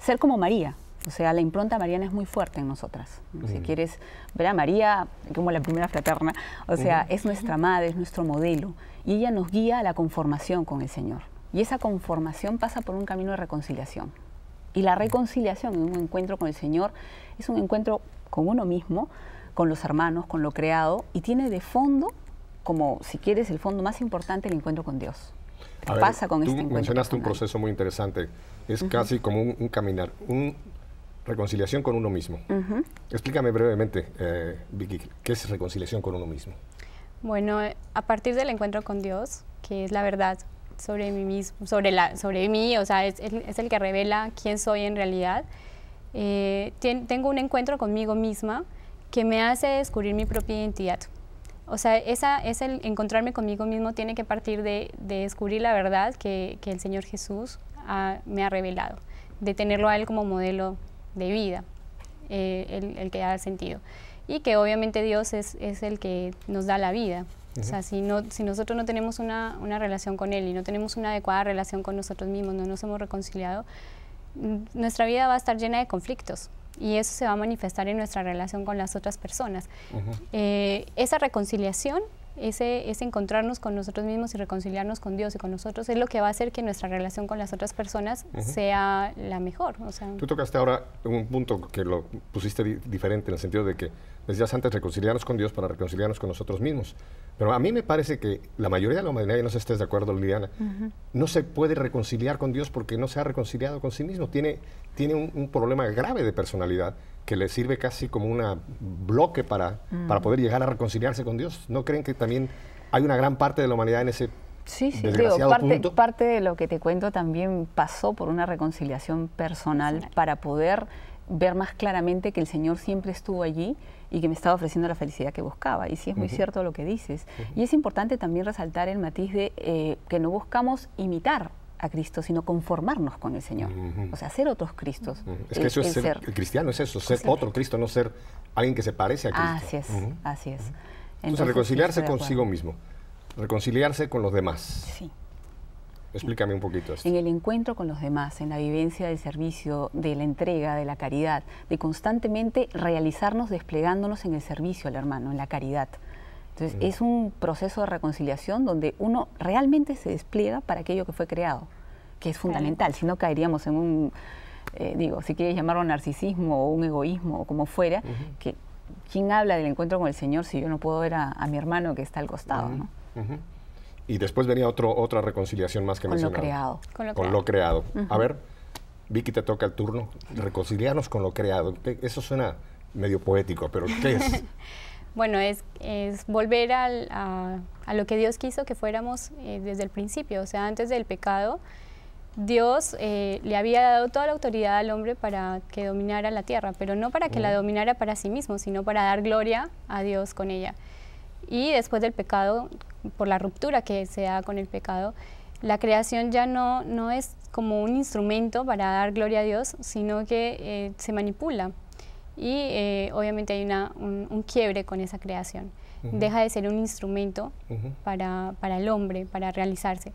ser como María, o sea, la impronta mariana es muy fuerte en nosotras. Si quieres ver a María como la primera fraterna, o sea, es nuestra madre, es nuestro modelo. Y ella nos guía a la conformación con el Señor. Y esa conformación pasa por un camino de reconciliación. Y la reconciliación, un encuentro con el Señor, es un encuentro con uno mismo, con los hermanos, con lo creado, y tiene de fondo, como si quieres, el fondo más importante, el encuentro con Dios. ¿Qué pasa con este encuentro? Mencionaste un proceso muy interesante. Es casi como un, caminar, una reconciliación con uno mismo. Explícame brevemente, eh, Vicky, ¿qué es reconciliación con uno mismo? Bueno, a partir del encuentro con Dios, que es la verdad, sobre mí mismo, sobre, la, sobre mí, o sea, es, el que revela quién soy en realidad. Eh, tengo un encuentro conmigo misma que me hace descubrir mi propia identidad. O sea, esa, es el encontrarme conmigo mismo tiene que partir de, descubrir la verdad que, que el Señor Jesús me ha revelado, de tenerlo a Él como modelo de vida, eh, el, el, que da sentido. Y que obviamente Dios es, es el que nos da la vida, o sea, si, si nosotros no tenemos una, relación con Él y no tenemos una adecuada relación con nosotros mismos, no nos hemos reconciliado, nuestra vida va a estar llena de conflictos y eso se va a manifestar en nuestra relación con las otras personas. Eh, esa reconciliación, ese, encontrarnos con nosotros mismos y reconciliarnos con Dios y con nosotros es lo que va a hacer que nuestra relación con las otras personas sea la mejor. Tú tocaste ahora un punto que lo pusiste diferente en el sentido de que decías antes, reconciliarnos con Dios para reconciliarnos con nosotros mismos. Pero a mí me parece que la mayoría de la humanidad, y no sé si estés de acuerdo, Liliana, no se puede reconciliar con Dios porque no se ha reconciliado con sí mismo. Tiene, tiene un, problema grave de personalidad que le sirve casi como un bloque para, para mm. poder llegar a reconciliarse con Dios. ¿No creen que también hay una gran parte de la humanidad en ese Sí, sí, digo, parte, de lo que te cuento también pasó por una reconciliación personal para poder ver más claramente que el Señor siempre estuvo allí y que me estaba ofreciendo la felicidad que buscaba. Y sí es muy cierto lo que dices. Y es importante también resaltar el matiz de eh, que no buscamos imitar a Cristo, sino conformarnos con el Señor. O sea, ser otros Cristos. Es que eso es ser, cristiano, es eso, ser otro Cristo, no ser alguien que se parece a Cristo. Así es, así es. Entonces, Entonces, reconciliarse consigo mismo, reconciliarse con los demás. Sí. Explícame un poquito esto. En el encuentro con los demás, en la vivencia del servicio, de la entrega, de la caridad, de constantemente realizarnos desplegándonos en el servicio al hermano, en la caridad. Entonces, mm. es un proceso de reconciliación donde uno realmente se despliega para aquello que fue creado, que es fundamental, si no caeríamos en un, eh, digo, si quieres llamarlo narcisismo o un egoísmo o como fuera, que ¿quién habla del encuentro con el Señor si yo no puedo ver a, mi hermano que está al costado? ¿no? Y después venía otro, otra reconciliación más que con Lo creado. Con lo creado. A ver, Vicky, te toca el turno. Reconciliarnos con lo creado. Eso suena medio poético, pero ¿qué es? *laughs* bueno, es, es volver a, lo que Dios quiso que fuéramos eh, desde el principio, o sea, antes del pecado. Dios eh, le había dado toda la autoridad al hombre para que dominara la tierra, pero no para que la dominara para sí mismo, sino para dar gloria a Dios con ella. Y después del pecado por la ruptura que se da con el pecado, la creación ya no, es como un instrumento para dar gloria a Dios, sino que eh, se manipula. Y eh, obviamente hay un, quiebre con esa creación. Deja de ser un instrumento para el hombre, para realizarse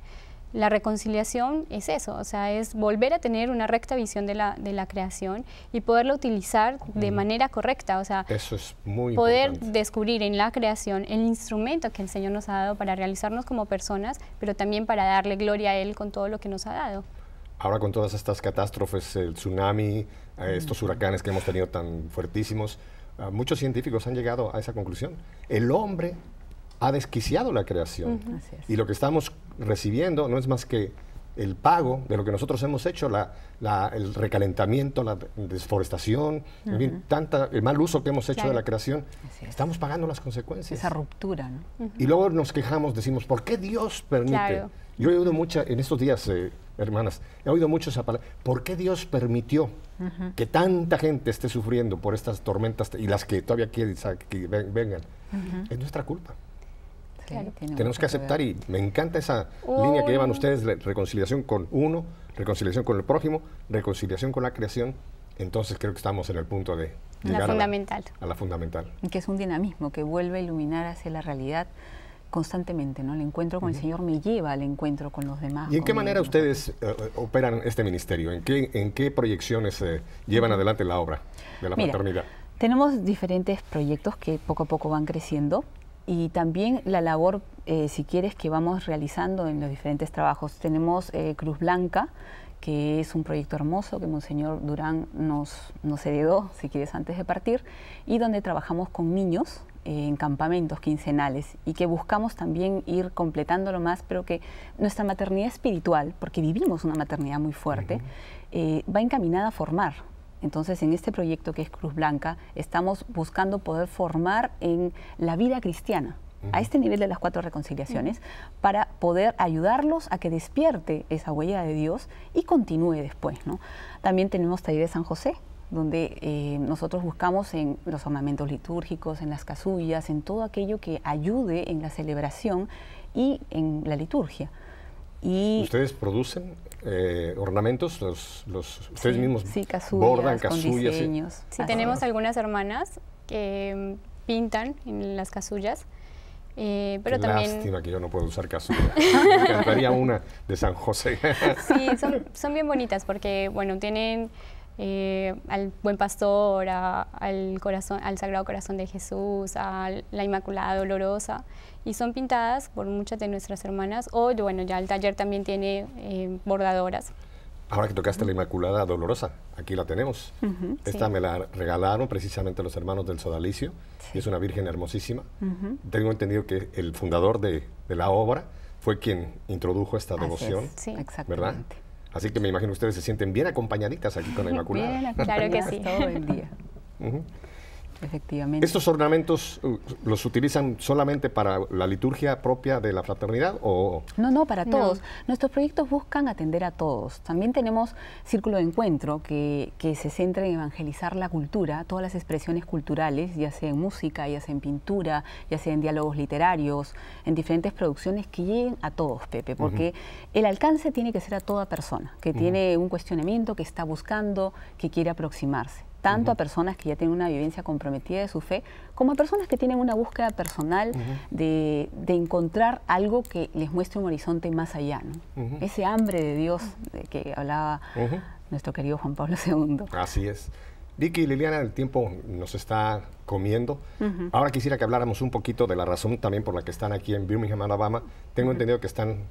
la reconciliación es eso, o sea, es volver a tener una recta visión de la, de la creación y poderla utilizar de manera correcta, o sea, eso es muy poder descubrir en la creación el instrumento que el Señor nos ha dado para realizarnos como personas, pero también para darle gloria a Él con todo lo que nos ha dado. Ahora con todas estas catástrofes, el tsunami, eh, estos huracanes que hemos tenido tan fuertísimos, eh, muchos científicos han llegado a esa conclusión. El hombre ha desquiciado la creación. Y lo que estamos recibiendo no es más que el pago de lo que nosotros hemos hecho, la, el recalentamiento, la desforestación, tanta, el mal uso que hemos hecho de la creación, estamos pagando las consecuencias. Esa ruptura, ¿no? Y luego nos quejamos, decimos, ¿por qué Dios permite? Yo he oído mucha, en estos días, eh, hermanas, he oído mucho esa palabra, ¿por qué Dios permitió que tanta gente esté sufriendo por estas tormentas y las que todavía quieren que vengan? Es nuestra culpa. Tenemos que aceptar y me encanta esa línea que llevan ustedes, reconciliación con uno, reconciliación con el prójimo, reconciliación con la creación. Entonces creo que estamos en el punto de llegar la fundamental. A, la, fundamental. Que es un dinamismo que vuelve a iluminar hacia la realidad constantemente, ¿no? El encuentro con el Señor me lleva al encuentro con los demás. ¿Y en qué manera ustedes eh, eh, operan este ministerio? ¿En qué, en qué proyecciones llevan adelante la obra de la Mira, Tenemos diferentes proyectos que poco a poco van creciendo y también la labor, eh, si quieres, que vamos realizando en los diferentes trabajos. Tenemos eh, Cruz Blanca, que es un proyecto hermoso que Monseñor Durán nos, nos heredó, si quieres, antes de partir, y donde trabajamos con niños eh, en campamentos quincenales y que buscamos también ir completándolo más, pero que nuestra maternidad espiritual, porque vivimos una maternidad muy fuerte, va encaminada a formar, entonces, en este proyecto que es Cruz Blanca, estamos buscando poder formar en la vida cristiana a este nivel de las cuatro reconciliaciones para poder ayudarlos a que despierte esa huella de Dios y continúe después. ¿no? También tenemos Taller de San José, donde eh, nosotros buscamos en los ornamentos litúrgicos, en las casullas, en todo aquello que ayude en la celebración y en la liturgia. Y ¿Ustedes producen eh, ornamentos, los, los ustedes mismos sí, casullas, bordan casullas. Sí. tenemos algunas hermanas que mm, pintan en las casullas. Eh, pero también... Lástima que yo no puedo usar casulla. *laughs* Me encantaría una de San José. sí, son bien bonitas porque, bueno, tienen eh, al Buen Pastor, al, corazón, al Sagrado Corazón de Jesús, a la Inmaculada Dolorosa, y son pintadas por muchas de nuestras hermanas, o bueno, ya el taller también tiene eh, bordadoras. Ahora que tocaste la Inmaculada Dolorosa, aquí la tenemos. Esta me la regalaron precisamente los hermanos del Sodalicio, y es una virgen hermosísima. Tengo entendido que el fundador de, la obra fue quien introdujo esta devoción, sí, exactamente. ¿verdad? Así que me imagino ustedes se sienten bien acompañaditas aquí con la *laughs* Inmaculada. Bien, claro que sí. Todo el día. Efectivamente. ¿Estos ornamentos uh, los utilizan solamente para la liturgia propia de la fraternidad o...? No, no, para todos. Nuestros proyectos buscan atender a todos. También tenemos Círculo de Encuentro, que, que se centra en evangelizar la cultura, todas las expresiones culturales, ya sea en música, ya sea en pintura, ya sea en diálogos literarios, en diferentes producciones que lleguen a todos, Pepe, porque el alcance tiene que ser a toda persona, que tiene un cuestionamiento, que está buscando, que quiere aproximarse tanto a personas que ya tienen una vivencia comprometida de su fe, como a personas que tienen una búsqueda personal de, encontrar algo que les muestre un horizonte más allá. ¿no? Ese hambre de Dios de que hablaba nuestro querido Juan Pablo II. Así es. Vicky y Liliana, el tiempo nos está comiendo. Ahora quisiera que habláramos un poquito de la razón también por la que están aquí en Birmingham, Alabama. Tengo entendido que están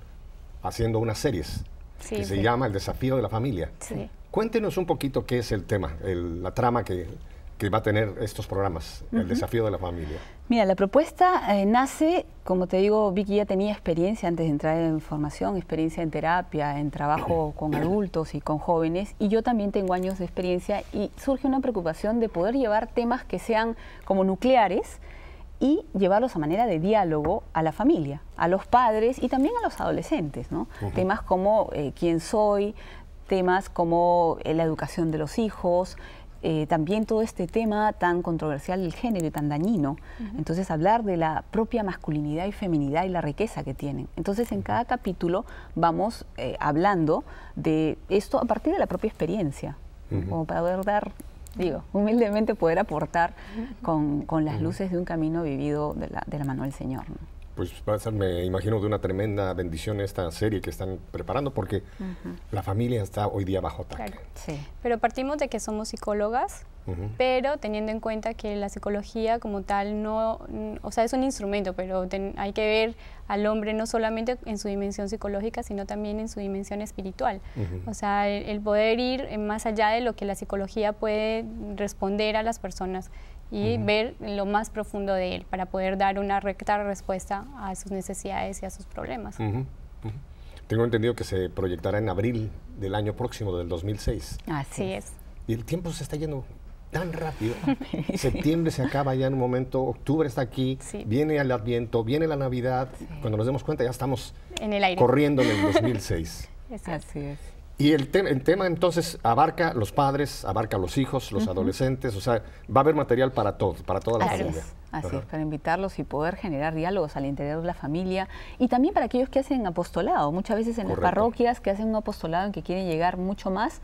haciendo unas series que se llama El desafío de la familia. Sí. Cuéntenos un poquito qué es el tema, la trama que, va a tener estos programas, el desafío de la familia. Mira, la propuesta eh, nace, como te digo, Vicky ya tenía experiencia antes de entrar en formación, experiencia en terapia, en trabajo *clears throat* con adultos y con jóvenes, y yo también tengo años de experiencia y surge una preocupación de poder llevar temas que sean como nucleares, y llevarlos a manera de diálogo a la familia, a los padres y también a los adolescentes, ¿no? Temas como eh, quién soy, temas como eh, la educación de los hijos, eh, también todo este tema tan controversial del género y tan dañino. Entonces, hablar de la propia masculinidad y feminidad y la riqueza que tienen. Entonces, en cada capítulo vamos eh, hablando de esto a partir de la propia experiencia, como para poder dar, digo, humildemente poder aportar con, las luces de un camino vivido de la, de la mano Señor pues va me imagino, de una tremenda bendición esta serie que están preparando porque la familia está hoy día bajo ataque. Pero partimos de que somos psicólogas, pero teniendo en cuenta que la psicología como tal no, o sea, es un instrumento, pero hay que ver al hombre no solamente en su dimensión psicológica, sino también en su dimensión espiritual. O sea, el, el poder ir más allá de lo que la psicología puede responder a las personas y ver lo más profundo de él para poder dar una recta respuesta a sus necesidades y a sus problemas. Tengo entendido que se proyectará en abril del año próximo, del 2006. Así es. Y el tiempo se está yendo tan rápido. *laughs* Septiembre se acaba ya en un momento, octubre está aquí, viene el Adviento, viene la Navidad. Cuando nos demos cuenta ya estamos corriendo en el 2006. *laughs* Así es. Y el, el, tema entonces abarca los padres, abarca los hijos, los adolescentes, o sea, va a haber material para todos, para toda la familia. así es, para invitarlos y poder generar diálogos al interior de la familia y también para aquellos que hacen apostolado, muchas veces en las parroquias que hacen un apostolado en que quieren llegar mucho más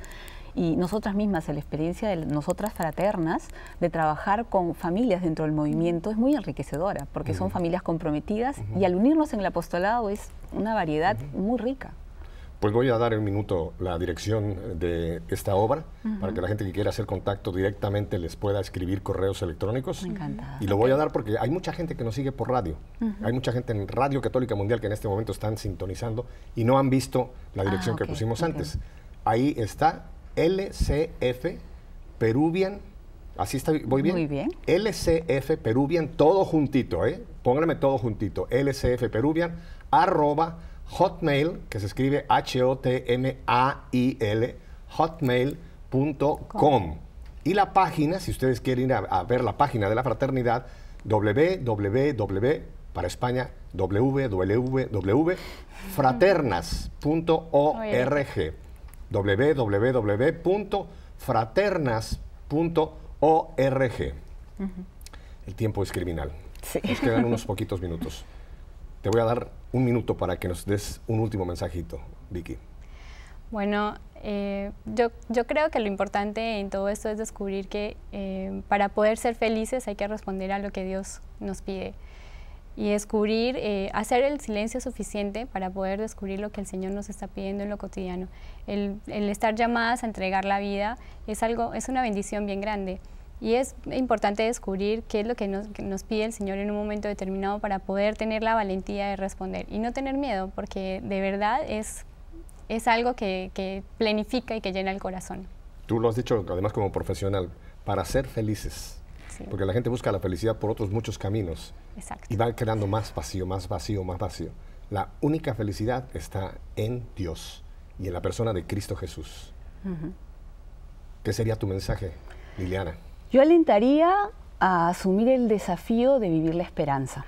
y nosotras mismas, la experiencia de nosotras fraternas, de trabajar con familias dentro del movimiento es muy enriquecedora, porque son familias comprometidas y al unirnos en el apostolado es una variedad muy rica. Pues voy a dar en un minuto la dirección eh, de esta obra para que la gente que quiera hacer contacto directamente les pueda escribir correos electrónicos. Me Y lo voy a dar porque hay mucha gente que nos sigue por radio. Hay mucha gente en Radio Católica Mundial que en este momento están sintonizando y no han visto la ah, dirección que pusimos antes. Ahí está LCF Peruvian. Así está, voy bien. Muy bien. LCF Peruvian, todo juntito, ¿eh? Pónganme todo juntito. LCF Peruvian, arroba hotmail, que se escribe H-O-T-M-A-I-L, hotmail.com. Y la página, si ustedes quieren ir a, ver la página de la fraternidad, www, para España, www.fraternas.org. www.fraternas.org. El tiempo es criminal. Nos quedan *laughs* unos poquitos minutos. Te voy a dar un minuto para que nos des un último mensajito, Vicky. Bueno, eh, yo, creo que lo importante en todo esto es descubrir que eh, para poder ser felices hay que responder a lo que Dios nos pide y descubrir, eh, hacer el silencio suficiente para poder descubrir lo que el Señor nos está pidiendo en lo cotidiano. El, estar llamadas a entregar la vida es, algo, es una bendición bien grande. Y es importante descubrir qué es lo que nos, pide el Señor en un momento determinado para poder tener la valentía de responder y no tener miedo, porque de verdad es, es algo que, que planifica y que llena el corazón. Tú lo has dicho además como profesional, para ser felices. Porque la gente busca la felicidad por otros muchos caminos. Exacto. Y va creando más vacío, más vacío, más vacío. La única felicidad está en Dios y en la persona de Cristo Jesús. ¿Qué sería tu mensaje, Liliana? Yo alentaría a asumir el desafío de vivir la esperanza.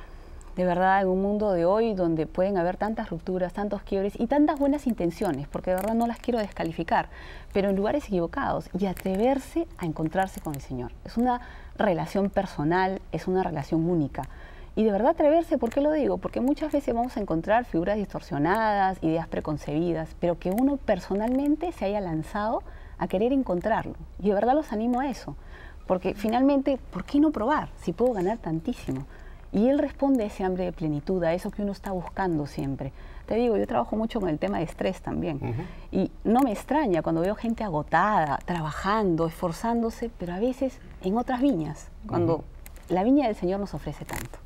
De verdad, en un mundo de hoy donde pueden haber tantas rupturas, tantos quiebres y tantas buenas intenciones, porque de verdad no las quiero descalificar, pero en lugares equivocados y atreverse a encontrarse con el Señor. Es una relación personal, es una relación única. Y de verdad atreverse, ¿por qué lo digo? Porque muchas veces vamos a encontrar figuras distorsionadas, ideas preconcebidas, pero que uno personalmente se haya lanzado a querer encontrarlo. Y de verdad los animo a eso. Porque finalmente, ¿por qué no probar si puedo ganar tantísimo? Y él responde a ese hambre de plenitud, a eso que uno está buscando siempre. Te digo, yo trabajo mucho con el tema de estrés también. Y no me extraña cuando veo gente agotada, trabajando, esforzándose, pero a veces en otras viñas, cuando la viña del Señor nos ofrece tanto.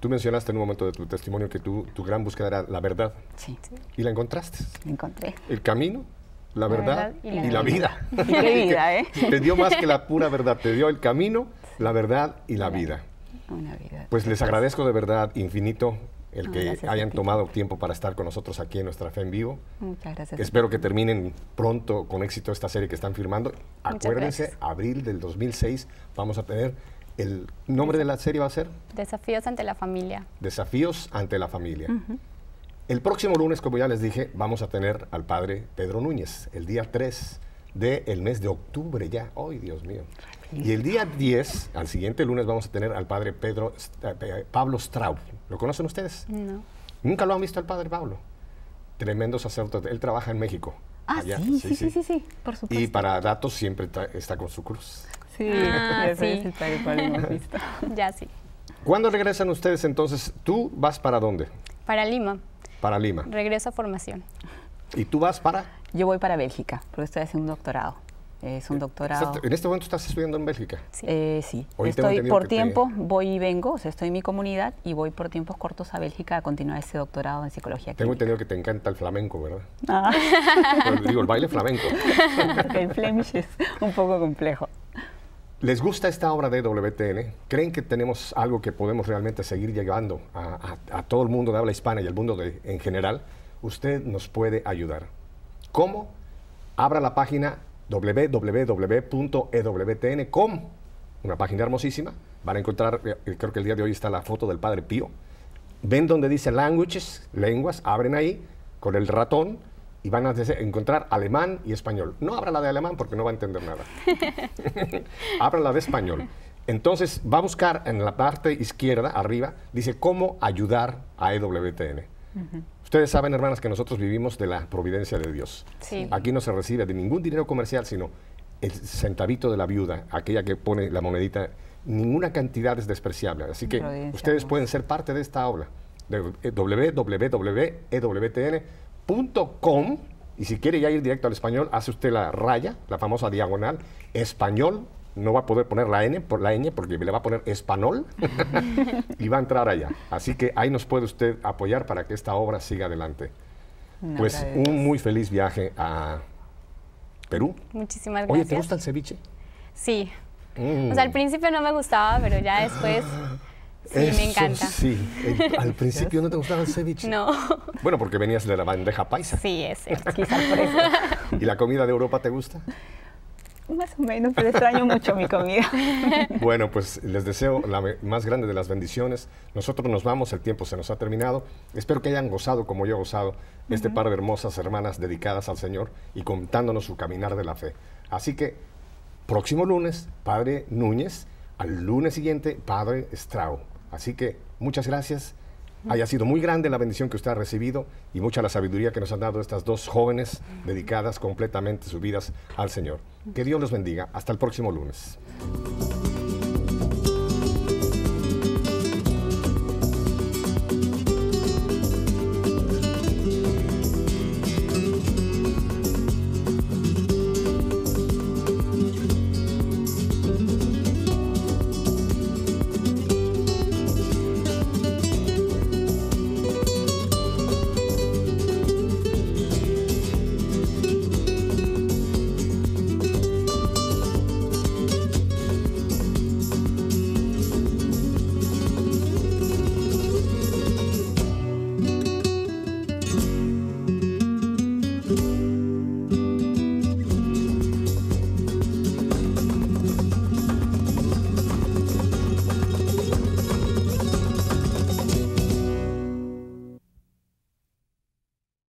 Tú mencionaste en un momento de tu testimonio que tu, tu gran búsqueda era la verdad. Sí. ¿Y la encontraste? La encontré. ¿El camino? la verdad, y, la *laughs* *laughs* vida. ¿eh? Te dio más que la *laughs* pura verdad, te dio el camino, la verdad y la vida. Una vida. Pues les agradezco de verdad infinito el que hayan tomado tiempo para estar con nosotros aquí en nuestra fe en vivo. Muchas gracias. Espero que terminen pronto con éxito esta serie que están firmando. Acuérdense, abril del 2006 vamos a tener el nombre de la serie va a ser Desafíos ante la familia. Desafíos ante la familia. El próximo lunes, como ya les dije, vamos a tener al padre Pedro Núñez, el día 3 del mes de octubre ya. ¡Ay, Dios mío! Y el día 10, al siguiente lunes, vamos a tener al padre Pedro, eh, Pablo Straub. ¿Lo conocen ustedes? No. Nunca lo han visto al padre Pablo. Tremendo sacerdote. Él trabaja en México. Ah, sí sí sí, sí, por supuesto. Y para datos siempre está con su cruz. Sí, sí. ya sí. ¿Cuándo regresan ustedes entonces? ¿Tú vas para dónde? Para Lima. Para Lima. Regreso a formación. ¿Y tú vas para? Yo voy para Bélgica, porque estoy haciendo un doctorado. Es un eh, doctorado. ¿En este momento estás estudiando en Bélgica? Sí. Eh, sí. Estoy por tiempo, voy y vengo, o sea, estoy en mi comunidad y voy por tiempos cortos a Bélgica a continuar ese doctorado en psicología. Tengo entendido que te encanta el flamenco, ¿verdad? Ah. digo, el baile flamenco. *laughs* el flemish es un poco complejo. ¿Les gusta esta obra de WTN? ¿Creen que tenemos algo que podemos realmente seguir llevando a, todo el mundo de habla hispana y al mundo en general? Usted nos puede ayudar. ¿Cómo? Abra la página www.ewtn.com, una página hermosísima. Van a encontrar, eh, eh, creo que el día de hoy está la foto del Padre Pío. Ven donde dice languages, lenguas, abren ahí con el ratón y van a encontrar alemán y español. No abra la de alemán porque no va a entender nada. *laughs* *laughs* Habla la de español. Entonces va a buscar en la parte izquierda, arriba, dice cómo ayudar a EWTN. Ustedes saben, hermanas, que nosotros vivimos de la providencia de Dios. Aquí no se recibe de ningún dinero comercial, sino el centavito de la viuda, aquella que pone la monedita. Ninguna cantidad es despreciable. Así que ustedes pueden ser parte de esta obra de www.ewtn com Y si quiere ya ir directo al español, hace usted la raya, la famosa diagonal, español. No va a poder poner la N por la ñ porque le va a poner español *laughs* y va a entrar allá. Así que ahí nos puede usted apoyar para que esta obra siga adelante. pues un muy feliz viaje a Perú. Muchísimas gracias. Oye, ¿te gusta el ceviche? Sí. Mm. O sea, al principio no me gustaba, pero ya después *laughs* Sí, me encanta. al principio no te gustaba el ceviche. No. Bueno, porque venías de la bandeja paisa. Sí, es quizás ¿Y la comida de Europa te gusta? Más o menos, pero extraño mucho mi comida. *laughs* Bueno, pues les deseo la más grande de las bendiciones. Nosotros nos vamos, el tiempo se nos ha terminado. Espero que hayan gozado, como yo he gozado, este par de hermosas hermanas dedicadas al Señor y contándonos su caminar de la fe. Así que, próximo lunes, Padre Núñez, al lunes siguiente, Padre Strau. Así que muchas gracias. Haya sido muy grande la bendición que usted ha recibido y mucha la sabiduría que nos han dado estas dos jóvenes dedicadas completamente sus vidas al Señor. Que Dios los bendiga. Hasta el próximo lunes.